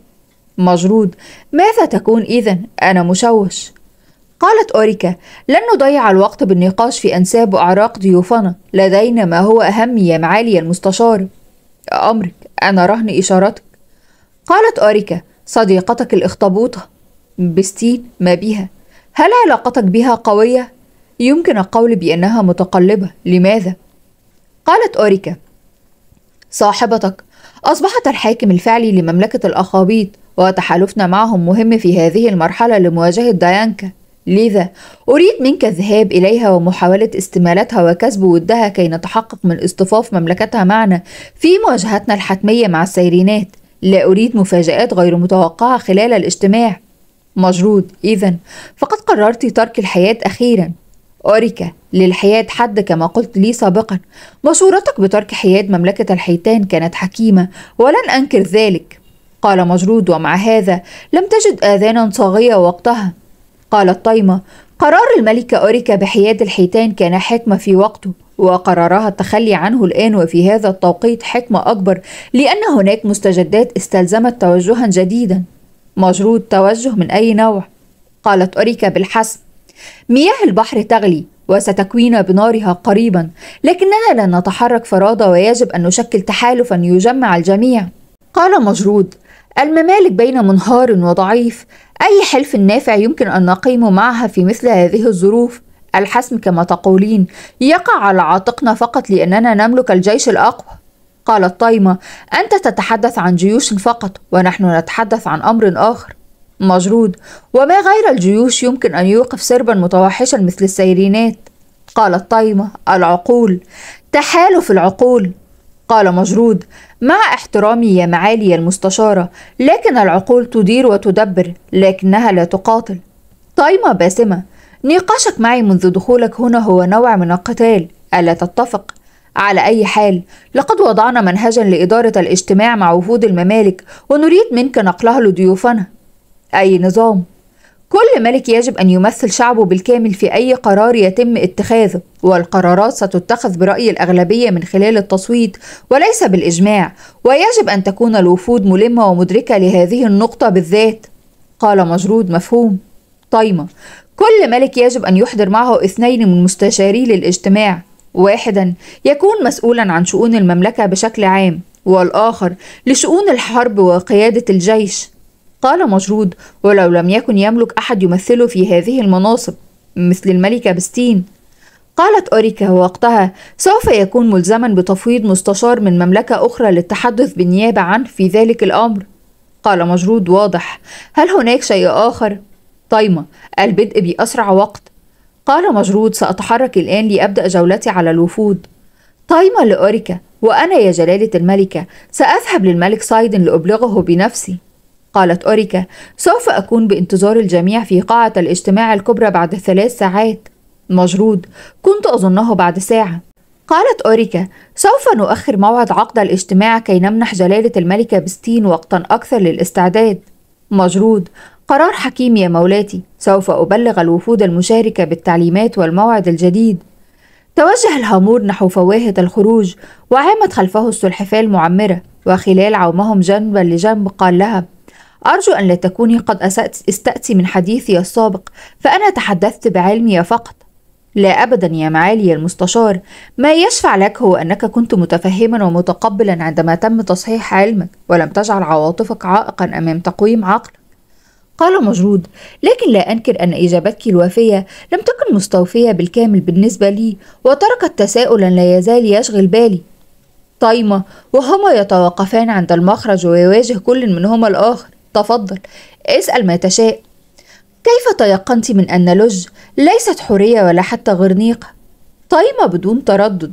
مجرود ماذا تكون إذا أنا مشوش قالت أوريكا لن نضيع الوقت بالنقاش في أنساب وأعراق ضيوفنا لدينا ما هو أهم يا معالي المستشار أمرك أنا رهن إشارتك قالت أوريكا صديقتك الإخطبوطة بستين ما بها هل علاقتك بها قوية؟ يمكن القول بأنها متقلبة لماذا؟ قالت أوريكا صاحبتك أصبحت الحاكم الفعلي لمملكة الأخابيط وتحالفنا معهم مهم في هذه المرحلة لمواجهة دايانكا لذا أريد منك الذهاب إليها ومحاولة استمالتها وكسب ودها كي نتحقق من اصطفاف مملكتها معنا في مواجهتنا الحتمية مع السيرينات لا أريد مفاجآت غير متوقعة خلال الاجتماع مجرود إذا فقد قررت ترك الحياة أخيرا أوريكا للحياة حد كما قلت لي سابقا مشورتك بترك حياة مملكة الحيتان كانت حكيمة ولن أنكر ذلك قال مجرود ومع هذا لم تجد آذانا صاغية وقتها قالت طيمة قرار الملكة أوريكا بحياد الحيتان كان حكمة في وقته وقرارها التخلي عنه الآن وفي هذا التوقيت حكمة أكبر لأن هناك مستجدات استلزمت توجها جديدا مجرود توجه من أي نوع قالت أوريكا بالحسم مياه البحر تغلي وستكوين بنارها قريبا لكننا لن نتحرك فرادة ويجب أن نشكل تحالفا يجمع الجميع قال مجرود الممالك بين منهار وضعيف أي حلف نافع يمكن أن نقيم معها في مثل هذه الظروف الحسم كما تقولين يقع على عاتقنا فقط لأننا نملك الجيش الأقوى قالت طيمة أنت تتحدث عن جيوش فقط ونحن نتحدث عن أمر آخر مجرود وما غير الجيوش يمكن أن يوقف سربا متوحشا مثل السيرينات قالت طيمة العقول تحالف العقول قال مجرود مع احترامي يا معالي المستشارة لكن العقول تدير وتدبر لكنها لا تقاتل طيمة باسمة نقاشك معي منذ دخولك هنا هو نوع من القتال ألا تتفق؟ على أي حال لقد وضعنا منهجا لإدارة الاجتماع مع وفود الممالك ونريد منك نقلها لضيوفنا أي نظام كل ملك يجب أن يمثل شعبه بالكامل في أي قرار يتم اتخاذه، والقرارات ستتخذ برأي الأغلبية من خلال التصويت وليس بالإجماع، ويجب أن تكون الوفود ملمة ومدركة لهذه النقطة بالذات. قال مجرود مفهوم. طايمة: كل ملك يجب أن يحضر معه اثنين من مستشاريه للاجتماع، واحدا يكون مسؤولا عن شؤون المملكة بشكل عام، والآخر لشؤون الحرب وقيادة الجيش. قال مجرود ولو لم يكن يملك أحد يمثله في هذه المناصب مثل الملكة بستين قالت أوريكا وقتها سوف يكون ملزما بتفويض مستشار من مملكة أخرى للتحدث بالنيابة عنه في ذلك الأمر قال مجرود واضح هل هناك شيء آخر؟ طيمة البدء بأسرع وقت قال مجرود سأتحرك الآن لأبدأ جولتي على الوفود طيمة لأوريكا وأنا يا جلالة الملكة سأذهب للملك صايدن لأبلغه بنفسي قالت أوريكا سوف أكون بانتظار الجميع في قاعة الاجتماع الكبرى بعد ثلاث ساعات مجرود كنت أظنه بعد ساعة قالت أوريكا سوف نؤخر موعد عقد الاجتماع كي نمنح جلالة الملكة بستين وقتا أكثر للاستعداد مجرود قرار حكيم يا مولاتي سوف أبلغ الوفود المشاركة بالتعليمات والموعد الجديد توجه الهامور نحو فواهة الخروج وعامت خلفه السلحفاة المعمرة وخلال عومهم جنبا لجنب قال لها أرجو أن لا تكوني قد أسأت استأتي من حديثي السابق فأنا تحدثت بعلمي فقط لا أبدا يا معالي المستشار ما يشفع لك هو أنك كنت متفهما ومتقبلا عندما تم تصحيح علمك ولم تجعل عواطفك عائقا أمام تقويم عقلك قال مجرود لكن لا أنكر أن إجابتك الوافية لم تكن مستوفية بالكامل بالنسبة لي وتركت تساؤلا لا يزال يشغل بالي طايمة وهما يتوقفان عند المخرج ويواجه كل منهما الآخر تفضل اسأل ما تشاء كيف تيقنت من أن لج ليست حورية ولا حتى غرنيقة؟ طيمة بدون تردد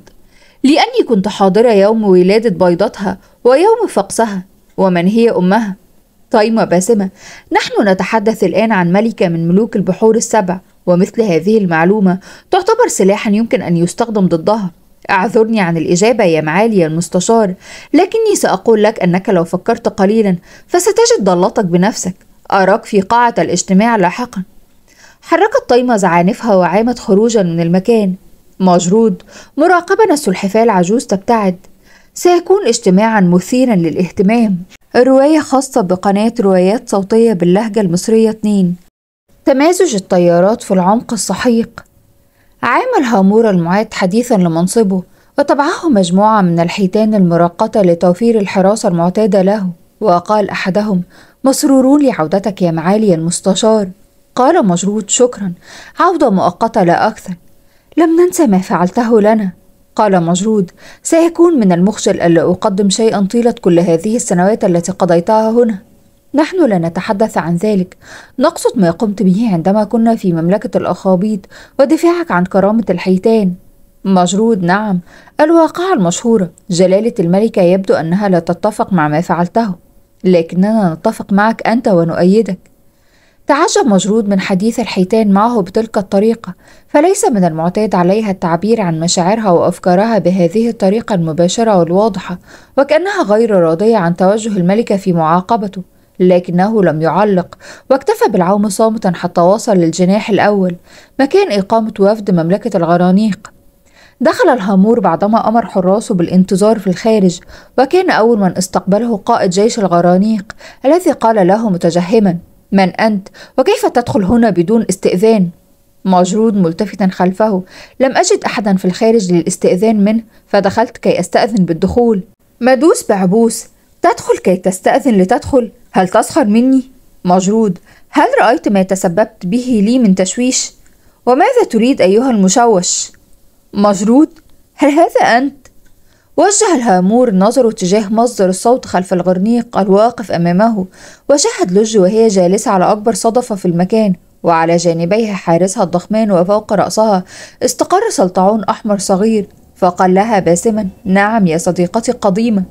لأني كنت حاضرة يوم ولادة بيضتها ويوم فقسها ومن هي أمها طيمة باسمة نحن نتحدث الآن عن ملكة من ملوك البحور السبع ومثل هذه المعلومة تعتبر سلاحا يمكن أن يستخدم ضدها اعذرني عن الإجابة يا معالي المستشار لكني سأقول لك أنك لو فكرت قليلا فستجد ضلتك بنفسك أراك في قاعة الاجتماع لاحقا حركت طيمة زعانفها وعامت خروجا من المكان مجرود مراقبا السلحفاة العجوز تبتعد سيكون اجتماعا مثيرا للاهتمام رواية خاصة بقناة روايات صوتية باللهجة المصرية 2 تمازج التيارات في العمق السحيق عامل هامور المعاد حديثا لمنصبه وتبعه مجموعة من الحيتان المرقطة لتوفير الحراسة المعتادة له وقال أحدهم مسرورون لعودتك يا معالي المستشار قال مجرود شكرا عودة مؤقتة لا أكثر لم ننسى ما فعلته لنا قال مجرود سيكون من المخجل ألا أقدم شيئا طيلة كل هذه السنوات التي قضيتها هنا نحن لا نتحدث عن ذلك نقصد ما قمت به عندما كنا في مملكة الأخابيط ودفاعك عن كرامة الحيتان مجرود نعم الواقعة المشهورة جلالة الملكة يبدو أنها لا تتفق مع ما فعلته لكننا نتفق معك أنت ونؤيدك تعجب مجرود من حديث الحيتان معه بتلك الطريقة فليس من المعتاد عليها التعبير عن مشاعرها وأفكارها بهذه الطريقة المباشرة والواضحة وكأنها غير راضية عن توجه الملكة في معاقبته لكنه لم يعلق واكتفى بالعوم صامتا حتى وصل للجناح الأول مكان إقامة وفد مملكة الغرانيق دخل الهامور بعدما أمر حراسه بالانتظار في الخارج وكان أول من استقبله قائد جيش الغرانيق الذي قال له متجهما من أنت وكيف تدخل هنا بدون استئذان؟ مجرود ملتفتا خلفه لم أجد أحدا في الخارج للاستئذان منه فدخلت كي أستأذن بالدخول مدوس بعبوس تدخل كي تستأذن لتدخل هل تسخر مني؟ مجرود هل رأيت ما تسببت به لي من تشويش؟ وماذا تريد أيها المشوش؟ مجرود هل هذا أنت؟ وجه الهامور نظره تجاه مصدر الصوت خلف الغرنيق الواقف أمامه وشاهد لج وهي جالسة على أكبر صدفة في المكان وعلى جانبيها حارسها الضخمان وفوق رأسها استقر سلطعون أحمر صغير فقال لها باسما نعم يا صديقتي القديمة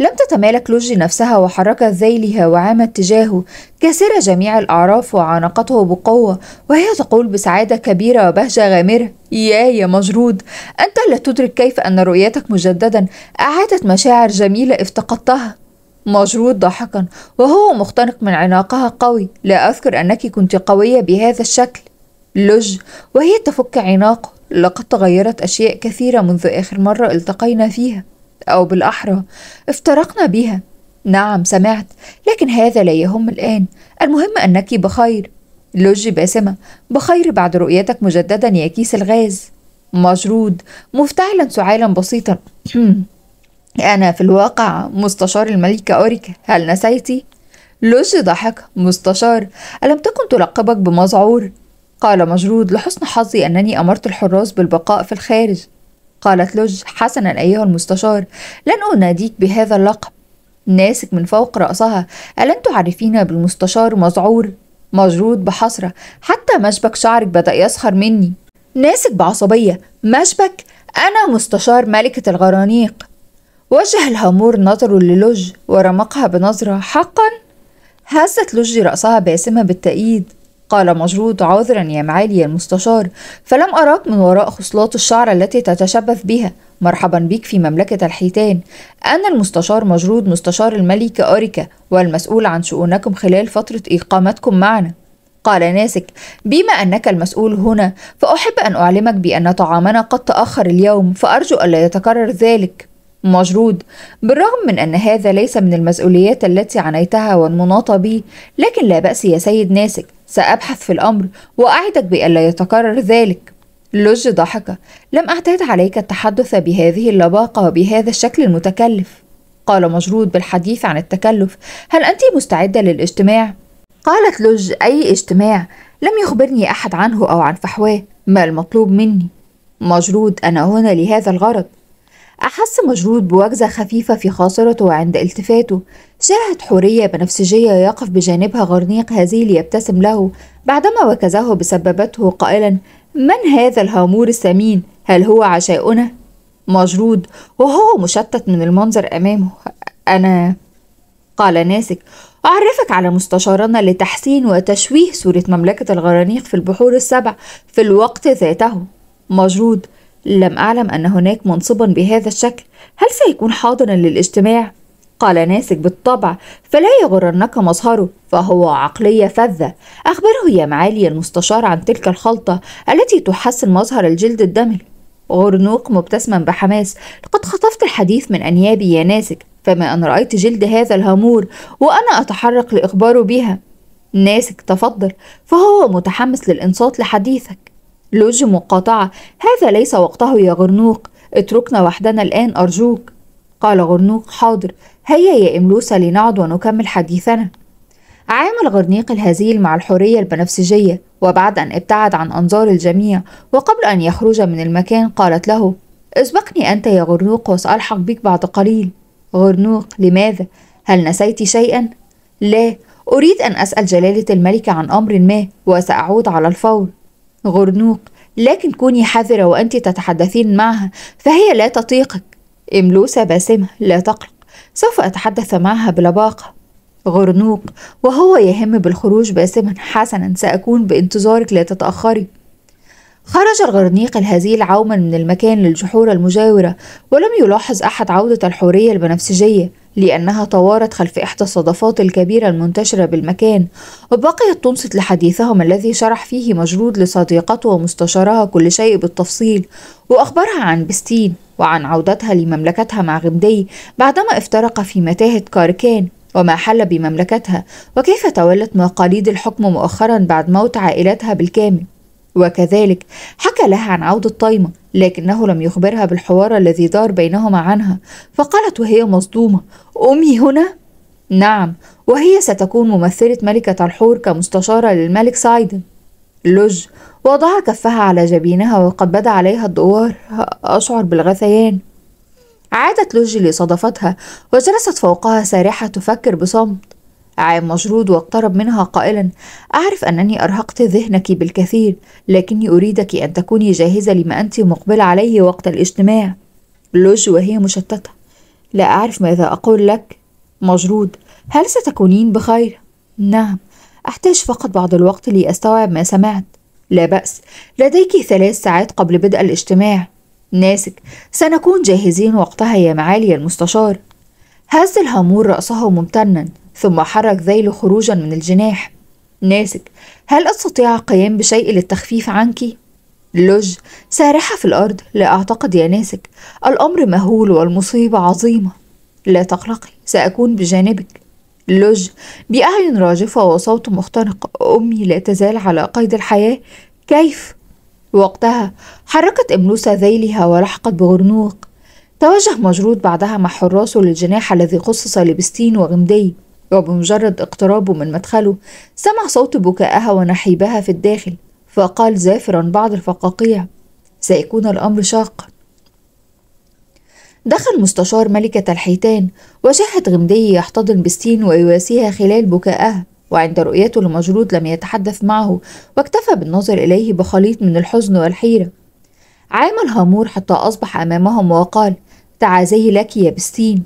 لم تتمالك لوجي نفسها وحركت ذيلها وعامت تجاهه كاسرة جميع الأعراف وعانقته بقوة وهي تقول بسعادة كبيرة وبهجة غامرة يا يا مجرود أنت لا تدرك كيف أن رؤيتك مجددا أعادت مشاعر جميلة افتقدتها مجرود ضاحكا وهو مختنق من عناقها قوي لا أذكر أنك كنت قوية بهذا الشكل لج وهي تفك عناقه لقد تغيرت أشياء كثيرة منذ آخر مرة التقينا فيها أو بالأحرى افترقنا بها نعم سمعت لكن هذا لا يهم الآن المهم أنك بخير لوجي باسمة بخير بعد رؤيتك مجددا يا كيس الغاز مجرود مفتعلا سعالا بسيطا أنا في الواقع مستشار الملكة أوريكا هل نسيتي؟ لوجي ضحك مستشار ألم تكن تلقبك بمذعور؟ قال مجرود لحسن حظي أنني أمرت الحراس بالبقاء في الخارج قالت لوج حسنا أيها المستشار لن أناديك بهذا اللقب ناسك من فوق رأسها ألن تعرفين بالمستشار مذعور مجرود بحسرة حتى مشبك شعرك بدأ يسخر مني ناسك بعصبية مشبك أنا مستشار ملكة الغرانيق وجه الهامور نظره للوج ورمقها بنظرة حقا هزت لوج رأسها باسمة بالتأييد قال مجرود عذرا يا معالي المستشار فلم أراك من وراء خصلات الشعر التي تتشبث بها مرحبا بك في مملكة الحيتان أنا المستشار مجرود مستشار الملك أوريكا والمسؤول عن شؤونكم خلال فترة إقامتكم معنا قال ناسك بما أنك المسؤول هنا فأحب أن أعلمك بأن طعامنا قد تأخر اليوم فأرجو ألا يتكرر ذلك مجرود بالرغم من أن هذا ليس من المسؤوليات التي عانيتها والمناط بي لكن لا بأس يا سيد ناسك سأبحث في الأمر وأعدك بألا يتكرر ذلك لوج ضحك لم أعتاد عليك التحدث بهذه اللباقة وبهذا الشكل المتكلف قال مجرود بالحديث عن التكلف هل أنت مستعدة للاجتماع؟ قالت لوج أي اجتماع لم يخبرني أحد عنه أو عن فحواه ما المطلوب مني؟ مجرود أنا هنا لهذا الغرض أحس مجرود بوجزة خفيفة في خاصرته عند التفاته شاهد حورية بنفسجية يقف بجانبها غرنيق هزيل ليبتسم له بعدما وكزه بسببته قائلا من هذا الهامور السمين هل هو عشاؤنا؟ مجرود وهو مشتت من المنظر أمامه أنا قال ناسك أعرفك على مستشارنا لتحسين وتشويه صورة مملكة الغرانيق في البحور السبع في الوقت ذاته مجرود لم أعلم أن هناك منصبا بهذا الشكل هل سيكون حاضرا للاجتماع؟ قال ناسك بالطبع فلا يغرنك مظهره فهو عقلية فذة أخبره يا معالي المستشار عن تلك الخلطة التي تحسن مظهر الجلد الدمل غرنوق مبتسما بحماس لقد خطفت الحديث من أنيابي يا ناسك فما أن رأيت جلد هذا الهامور وأنا أتحرك لإخباره بها ناسك تفضل فهو متحمس للإنصات لحديثك لوج مقاطعة هذا ليس وقته يا غرنوق اتركنا وحدنا الآن أرجوك قال غرنوق حاضر هيا يا إملوسة لنعد ونكمل حديثنا عامل غرنيق الهزيل مع الحورية البنفسجية وبعد أن ابتعد عن أنظار الجميع وقبل أن يخرج من المكان قالت له اسبقني أنت يا غرنوق وسألحق بك بعد قليل غرنوق لماذا؟ هل نسيت شيئا؟ لا أريد أن أسأل جلالة الملك عن أمر ما وسأعود على الفور غرنوق لكن كوني حذرة وأنت تتحدثين معها فهي لا تطيقك إملوسة باسمة لا تقلق سوف أتحدث معها بلباقة غرنوق وهو يهم بالخروج باسما حسنا سأكون بانتظارك لا تتأخري خرج الغرنيق الهزيل عوما من المكان للجحور المجاورة ولم يلاحظ أحد عودة الحورية البنفسجية لأنها توارت خلف إحدى الصدفات الكبيرة المنتشرة بالمكان وبقيت تنصت لحديثهم الذي شرح فيه مجرود لصديقته ومستشارها كل شيء بالتفصيل وأخبرها عن بستين وعن عودتها لمملكتها مع غمدي بعدما افترق في متاهة كاركان وما حل بمملكتها وكيف تولت مقاليد الحكم مؤخرا بعد موت عائلتها بالكامل وكذلك حكى لها عن عودة طايمة لكنه لم يخبرها بالحوار الذي دار بينهما عنها فقالت وهي مصدومة أمي هنا؟ نعم وهي ستكون ممثلة ملكة الحور كمستشارة للملك سايدن لج وضع كفها على جبينها وقد بدا عليها الدوار أشعر بالغثيان عادت لوج لصدفتها وجلست فوقها سارحة تفكر بصمت عام مجرود واقترب منها قائلا أعرف أنني أرهقت ذهنك بالكثير لكني أريدك أن تكوني جاهزة لما أنت مقبلة عليه وقت الاجتماع لوج وهي مشتتة لا أعرف ماذا أقول لك مجرود هل ستكونين بخير؟ نعم أحتاج فقط بعض الوقت لأستوعب ما سمعت لا بأس لديك ثلاث ساعات قبل بدء الاجتماع ناسك سنكون جاهزين وقتها يا معالي المستشار هز الهامور رأسه ممتنا ثم حرك ذيله خروجا من الجناح ناسك هل أستطيع القيام بشيء للتخفيف عنك؟ لوج سارحة في الأرض لا أعتقد يا ناسك الأمر مهول والمصيبة عظيمة لا تقلقي سأكون بجانبك لوج بأعين راجفة وصوت مختنق أمي لا تزال على قيد الحياة كيف؟ وقتها حركت إملوسة ذيلها ولحقت بغرنوق توجه مجرود بعدها مع حراسه للجناح الذي خصص لبستين وغمدي وبمجرد اقترابه من مدخله سمع صوت بكاءها ونحيبها في الداخل فقال زافرا بعض الفقاقيع سيكون الأمر شاقا دخل مستشار ملكة الحيتان وشاهد غمدي يحتضن بستين ويواسيها خلال بكاءها وعند رؤيته لمجرود لم يتحدث معه واكتفى بالنظر إليه بخليط من الحزن والحيرة عامل هامور حتى أصبح أمامهم وقال تعازي لك يا بستين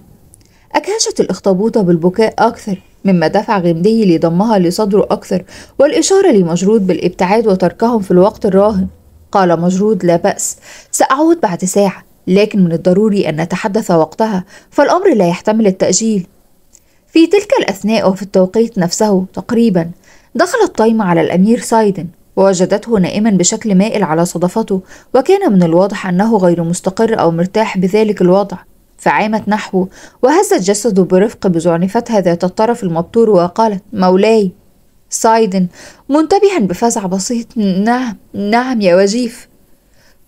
أكهشت الأخطبوطة بالبكاء أكثر مما دفع غمدي لضمها لصدره أكثر والإشارة لمجرود بالابتعاد وتركهم في الوقت الراهن قال مجرود لا بأس سأعود بعد ساعة لكن من الضروري أن نتحدث وقتها فالأمر لا يحتمل التأجيل في تلك الأثناء وفي التوقيت نفسه تقريبا دخلت طايمة على الأمير سايدن ووجدته نائما بشكل مائل على صدفته وكان من الواضح أنه غير مستقر أو مرتاح بذلك الوضع فعامت نحوه وهزت جسده برفق بزعنفتها ذات الطرف المبتور وقالت مولاي سايدن منتبها بفزع بسيط نعم نعم يا وجيف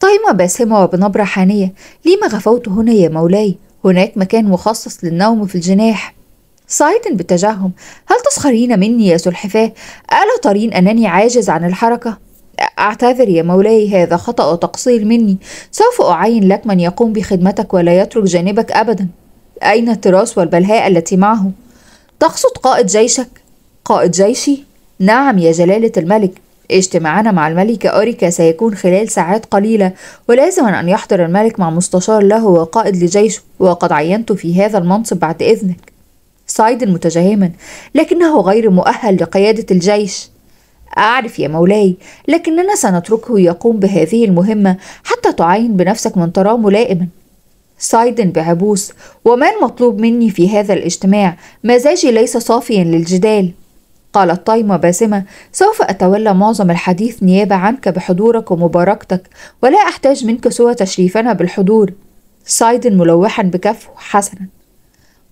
طيمة باسمة وبنبرة حانية لما غفوت هنا يا مولاي هناك مكان مخصص للنوم في الجناح صايد بتجاههم هل تسخرين مني يا سلحفاه ألا ترين أنني عاجز عن الحركة أعتذر يا مولاي هذا خطأ وتقصير مني سوف أعين لك من يقوم بخدمتك ولا يترك جانبك أبدا أين التراس والبلهاء التي معه؟ تقصد قائد جيشك؟ قائد جيشي؟ نعم يا جلالة الملك اجتماعنا مع الملكة أوريكا سيكون خلال ساعات قليلة ولازم أن يحضر الملك مع مستشار له وقائد لجيشه وقد عينت في هذا المنصب بعد إذنك سايد متجهما لكنه غير مؤهل لقيادة الجيش أعرف يا مولاي لكننا سنتركه يقوم بهذه المهمة حتى تعين بنفسك من تراه ملائما سايدن بعبوس وما المطلوب مني في هذا الاجتماع مزاجي ليس صافيا للجدال قالت طايمة باسمة سوف أتولى معظم الحديث نيابة عنك بحضورك ومباركتك ولا أحتاج منك سوى تشريفنا بالحضور سايدن ملوحا بكفه حسنا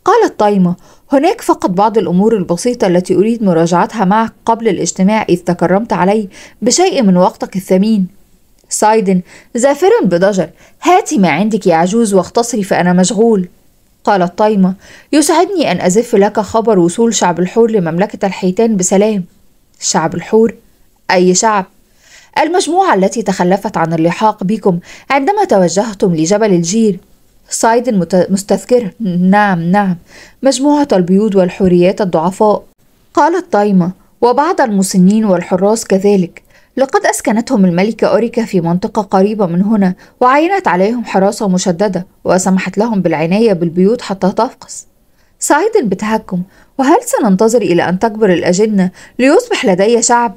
قالت طايمة هناك فقط بعض الأمور البسيطة التي أريد مراجعتها معك قبل الاجتماع إذ تكرمت علي بشيء من وقتك الثمين سايدن زافر بضجر هاتي ما عندك يا عجوز واختصري فأنا مشغول قالت طايمة يسعدني أن أزف لك خبر وصول شعب الحور لمملكة الحيتان بسلام شعب الحور أي شعب المجموعة التي تخلفت عن اللحاق بكم عندما توجهتم لجبل الجير صعيد مستذكرة نعم نعم مجموعة البيوض والحوريات الضعفاء قالت طايمة وبعض المسنين والحراس كذلك لقد أسكنتهم الملكة أوريكا في منطقة قريبة من هنا وعينت عليهم حراسة مشددة وسمحت لهم بالعناية بالبيوت حتى تفقس سعيد بتهكم وهل سننتظر إلى أن تكبر الأجنة ليصبح لدي شعب؟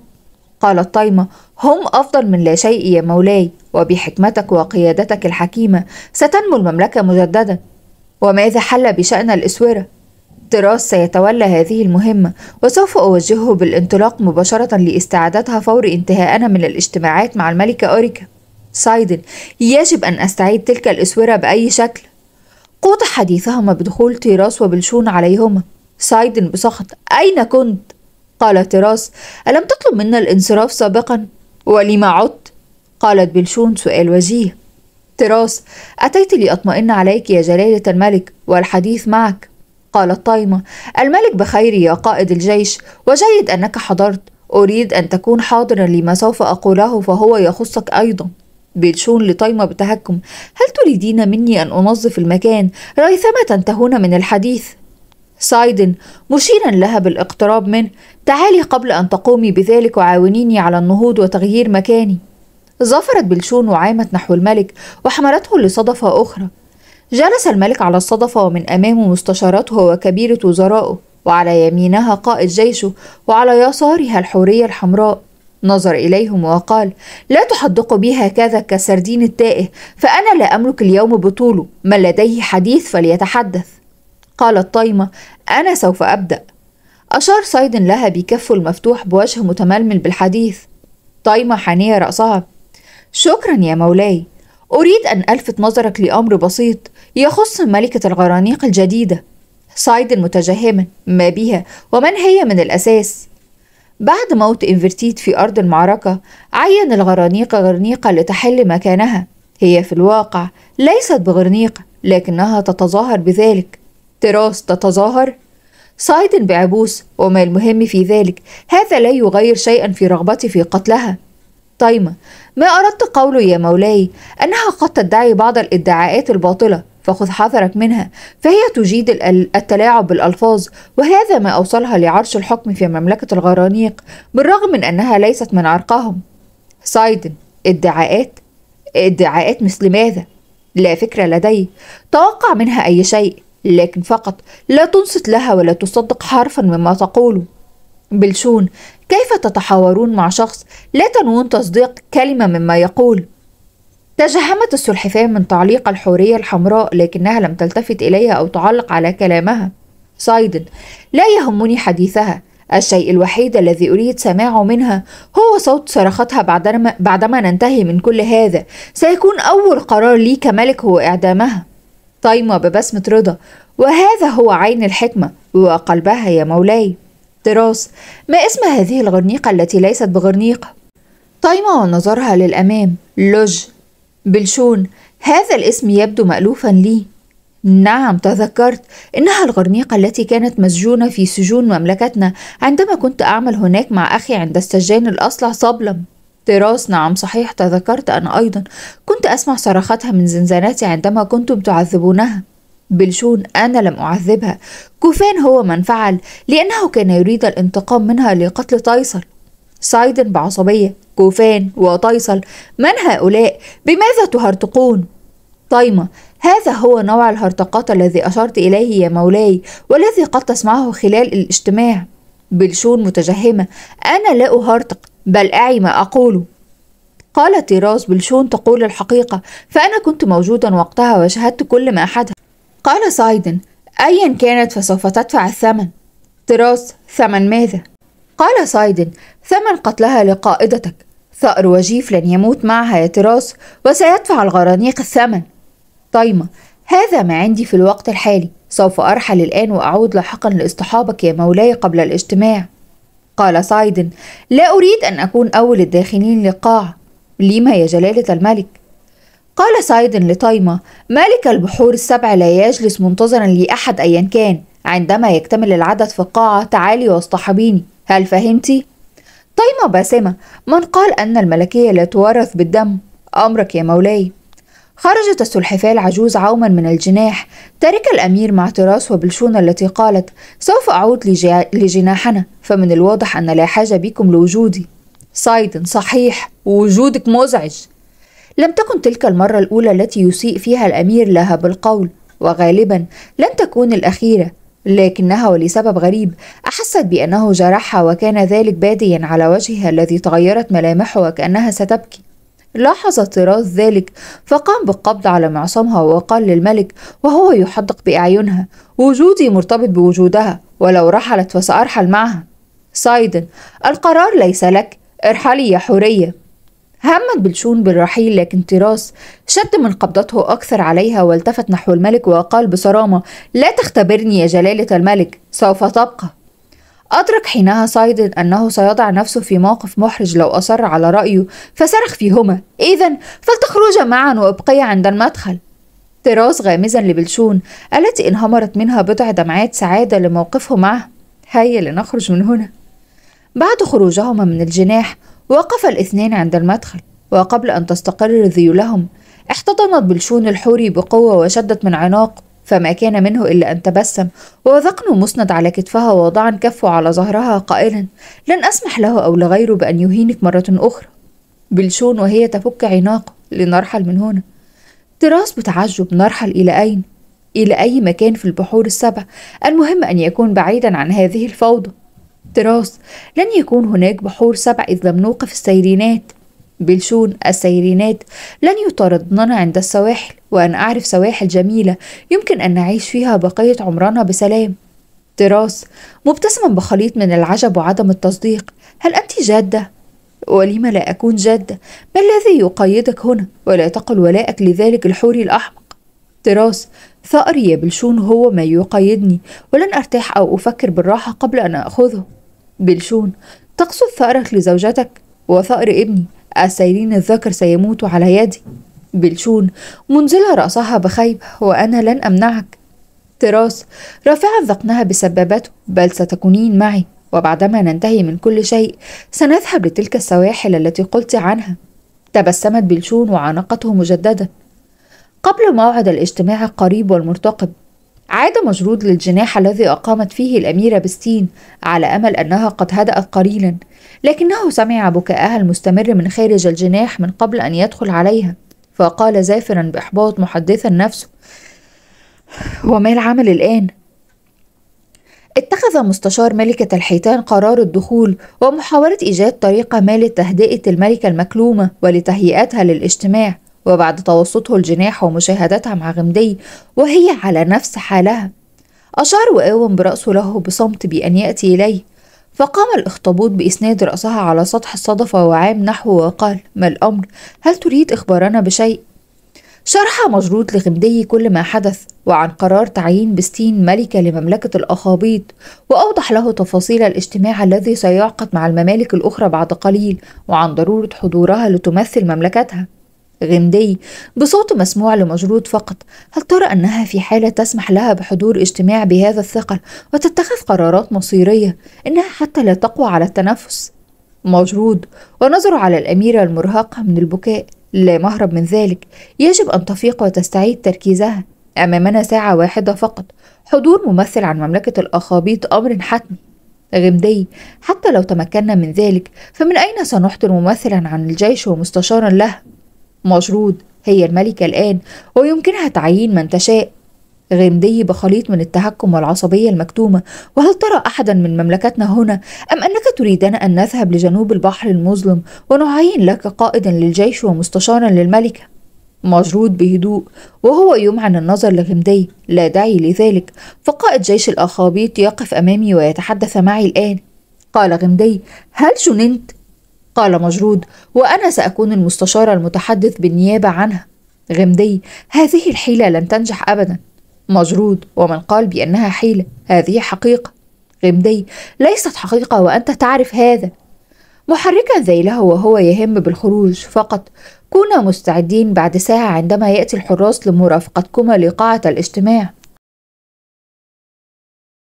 قالت طايمة هم أفضل من لا شيء يا مولاي وبحكمتك وقيادتك الحكيمة ستنمو المملكة مجددا وماذا حل بشأن الإسورة؟ تراس سيتولى هذه المهمة وسوف أوجهه بالانطلاق مباشرة لاستعادتها فور انتهائنا من الاجتماعات مع الملكة أوريكا سايدن يجب أن أستعيد تلك الإسورة بأي شكل قوت حديثهما بدخول تيراس وبلشون عليهما سايدن بسخط أين كنت؟ قال تراس ألم تطلب منا الانصراف سابقا؟ ولما عدت قالت بلشون سؤال وجيه تراس أتيت لأطمئن عليك يا جلالة الملك والحديث معك قالت طايمة الملك بخير يا قائد الجيش وجيد أنك حضرت أريد أن تكون حاضرا لما سوف أقوله فهو يخصك أيضا بلشون لطايمة بتهكم هل تريدين مني أن أنظف المكان ريثما تنتهون من الحديث سايدن مشيرا لها بالاقتراب منه تعالي قبل أن تقومي بذلك وعاونيني على النهوض وتغيير مكاني ظفرت بلشون وعامت نحو الملك وحملته لصدفة أخرى جلس الملك على الصدفة ومن أمامه مستشارته وكبيرة وزرائه وعلى يمينها قائد جيشه وعلى يسارها الحورية الحمراء نظر إليهم وقال لا تحدقوا بي هكذا كالسردين التائه فأنا لا أملك اليوم بطوله من لديه حديث فليتحدث قالت طايمة أنا سوف أبدأ أشار صيد لها بكفه المفتوح بوجه متململ بالحديث طايمة حانية رأسها شكرا يا مولاي أريد أن ألفت نظرك لأمر بسيط يخص ملكة الغرانيق الجديدة صيد متجهما ما بها ومن هي من الأساس بعد موت إنفرتيت في أرض المعركة عين الغرانيق غرنيقة لتحل مكانها هي في الواقع ليست بغرنيقة لكنها تتظاهر بذلك تراث تتظاهر صعد بعبوس وما المهم في ذلك هذا لا يغير شيئا في رغبتي في قتلها طيمة ما أردت قوله يا مولاي أنها قد تدعي بعض الادعاءات الباطلة فخذ حذرك منها فهي تجيد التلاعب بالألفاظ وهذا ما أوصلها لعرش الحكم في مملكة الغرانيق بالرغم من أنها ليست من عرقهم سايدن ادعاءات ادعاءات مثل ماذا؟ لا فكرة لدي توقع منها أي شيء لكن فقط لا تنصت لها ولا تصدق حرفا مما تقوله بلشون كيف تتحاورون مع شخص لا تنوون تصديق كلمة مما يقول تجهمت السلحفاة من تعليق الحورية الحمراء لكنها لم تلتفت إليها أو تعلق على كلامها سايدن لا يهمني حديثها الشيء الوحيد الذي أريد سماعه منها هو صوت صرختها بعدما ننتهي من كل هذا سيكون أول قرار لي كملك هو إعدامها طايمة ببسمة رضا وهذا هو عين الحكمة وقلبها يا مولاي تراس ما اسم هذه الغرنيقة التي ليست بغرنيقة طايمة ونظرها للأمام لوج بلشون هذا الاسم يبدو مألوفا لي نعم تذكرت إنها الغرنيقة التي كانت مسجونة في سجون مملكتنا عندما كنت أعمل هناك مع أخي عند السجان الأصلع صبلم تراس نعم صحيح تذكرت أنا أيضا كنت أسمع صرخاتها من زنزاناتي عندما كنتم تعذبونها بلشون أنا لم أعذبها كوفان هو من فعل لأنه كان يريد الانتقام منها لقتل تايسل سايدن بعصبية كوفان وطيصل من هؤلاء؟ بماذا تهرطقون؟ طيمة هذا هو نوع الهرطقات الذي أشرت إليه يا مولاي والذي قد تسمعه خلال الاجتماع بلشون متجهمة أنا لا أهرطق بل أعي ما أقوله قالت تيراس بلشون تقول الحقيقة فأنا كنت موجودا وقتها وشاهدت كل ما حدث قال سايدن أيا كانت فسوف تدفع الثمن تيراس ثمن ماذا؟ قال سايدن ثمن قتلها لقائدتك ثأر وجيف لن يموت معها يا تراس وسيدفع الغرانيق الثمن طيمة هذا ما عندي في الوقت الحالي سوف أرحل الآن وأعود لاحقا لاصطحابك يا مولاي قبل الاجتماع قال سعيد لا أريد أن أكون أول الداخلين للقاع لما يا جلالة الملك قال سعيد لطيمة ملك البحور السبع لا يجلس منتظرا لأحد أيا كان عندما يكتمل العدد في القاعة تعالي واصطحبيني هل فهمتي؟ طيمة باسمة من قال أن الملكية لا تورث بالدم أمرك يا مولاي خرجت السلحفاة العجوز عوما من الجناح ترك الأمير مع تراس وبلشونة التي قالت سوف أعود لجناحنا فمن الواضح أن لا حاجة بكم لوجودي صيد صحيح وجودك مزعج لم تكن تلك المرة الأولى التي يسيء فيها الأمير لها بالقول وغالبا لن تكون الأخيرة لكنها ولسبب غريب أحست بأنه جرحها وكان ذلك باديا على وجهها الذي تغيرت ملامحه وكأنها ستبكي لاحظ طراز ذلك فقام بالقبض على معصمها وقال للملك وهو يحدق بأعينها وجودي مرتبط بوجودها ولو رحلت فسأرحل معها سايدن القرار ليس لك ارحلي يا حورية همت بلشون بالرحيل لكن تراس شد من قبضته أكثر عليها والتفت نحو الملك وقال بصرامة لا تختبرني يا جلالة الملك سوف تبقى أدرك حينها سايدن أنه سيضع نفسه في موقف محرج لو أصر على رأيه فصرخ فيهما إذا فلتخرجا معا وابقيا عند المدخل طراز غامزا لبلشون التي انهمرت منها بضع دمعات سعادة لموقفه معه هيا لنخرج من هنا بعد خروجهما من الجناح وقف الاثنان عند المدخل وقبل أن تستقر ذيولهم احتضنت بلشون الحوري بقوة وشدت من عناق فما كان منه إلا أن تبسم وذقنه مسند على كتفها ووضعا كفه على ظهرها قائلا لن أسمح له أو لغيره بأن يهينك مرة أخرى بلشون وهي تفك عناقه لنرحل من هنا تراس بتعجب نرحل إلى أين؟ إلى أي مكان في البحور السبع المهم أن يكون بعيدا عن هذه الفوضى تراس لن يكون هناك بحور سبع إذ لم نوقف السيرينات بلشون السيرينات لن يطاردننا عند السواحل وأن أعرف سواحل جميلة يمكن أن نعيش فيها بقية عمرنا بسلام تراس مبتسما بخليط من العجب وعدم التصديق هل أنت جادة؟ ولم لا أكون جادة؟ ما الذي يقيدك هنا ولا تقل ولاءك لذلك الحوري الأحمق؟ تراس ثأري يا بلشون هو ما يقيدني ولن أرتاح أو أفكر بالراحة قبل أن أخذه بلشون تقصد ثأرك لزوجتك وثأر ابني السيرين الذكر سيموت على يدي بلشون منزلة رأسها بخيبة وأنا لن أمنعك تراس رافعة ذقنها بسبابته بل ستكونين معي وبعدما ننتهي من كل شيء سنذهب لتلك السواحل التي قلت عنها تبسمت بلشون وعانقته مجددا قبل موعد الاجتماع القريب والمرتقب عاد مجرود للجناح الذي أقامت فيه الأميرة بستين على أمل أنها قد هدأت قليلا لكنه سمع بكاءها المستمر من خارج الجناح من قبل أن يدخل عليها فقال زافرا بإحباط محدثا نفسه وما العمل الآن؟ اتخذ مستشار ملكة الحيتان قرار الدخول ومحاولة إيجاد طريقة ما لتهدئة الملكة المكلومة ولتهيئتها للاجتماع وبعد توسطه الجناح ومشاهدتها مع غمدي وهي على نفس حالها أشار وآوم برأسه له بصمت بأن يأتي إليه فقام الأخطبوط بإسناد رأسها على سطح الصدفة وعام نحوه وقال ما الأمر هل تريد إخبارنا بشيء؟ شرح مجروط لغمدي كل ما حدث وعن قرار تعيين بستين ملكة لمملكة الأخابيط وأوضح له تفاصيل الاجتماع الذي سيعقد مع الممالك الأخرى بعد قليل وعن ضرورة حضورها لتمثل مملكتها غمدي بصوت مسموع لمجرود فقط هل ترى أنها في حالة تسمح لها بحضور اجتماع بهذا الثقل وتتخذ قرارات مصيرية إنها حتى لا تقوى على التنفس مجرود ونظر على الأميرة المرهقة من البكاء لا مهرب من ذلك يجب أن تفيق وتستعيد تركيزها أمامنا ساعة واحدة فقط حضور ممثل عن مملكة الأخابيط أمر حتمي غمدي حتى لو تمكنا من ذلك فمن أين سنحضر ممثلا عن الجيش ومستشارا له مشروط هي الملكة الآن ويمكنها تعيين من تشاء غمدي بخليط من التهكم والعصبية المكتومة وهل ترى أحدا من مملكتنا هنا أم أنك تريدنا أن نذهب لجنوب البحر المظلم ونعين لك قائدا للجيش ومستشارا للملكة مجرود بهدوء وهو يمعن النظر لغمدي لا داعي لذلك فقائد جيش الأخابيط يقف أمامي ويتحدث معي الآن قال غمدي هل جننت قال مجرود وأنا سأكون المستشار المتحدث بالنيابة عنها غمدي هذه الحيلة لن تنجح أبدا مجرود ومن قال بأنها حيلة هذه حقيقة غمدي ليست حقيقة وأنت تعرف هذا محركا ذيله وهو يهم بالخروج فقط كونا مستعدين بعد ساعة عندما يأتي الحراس لمرافقتكما لقاعة الاجتماع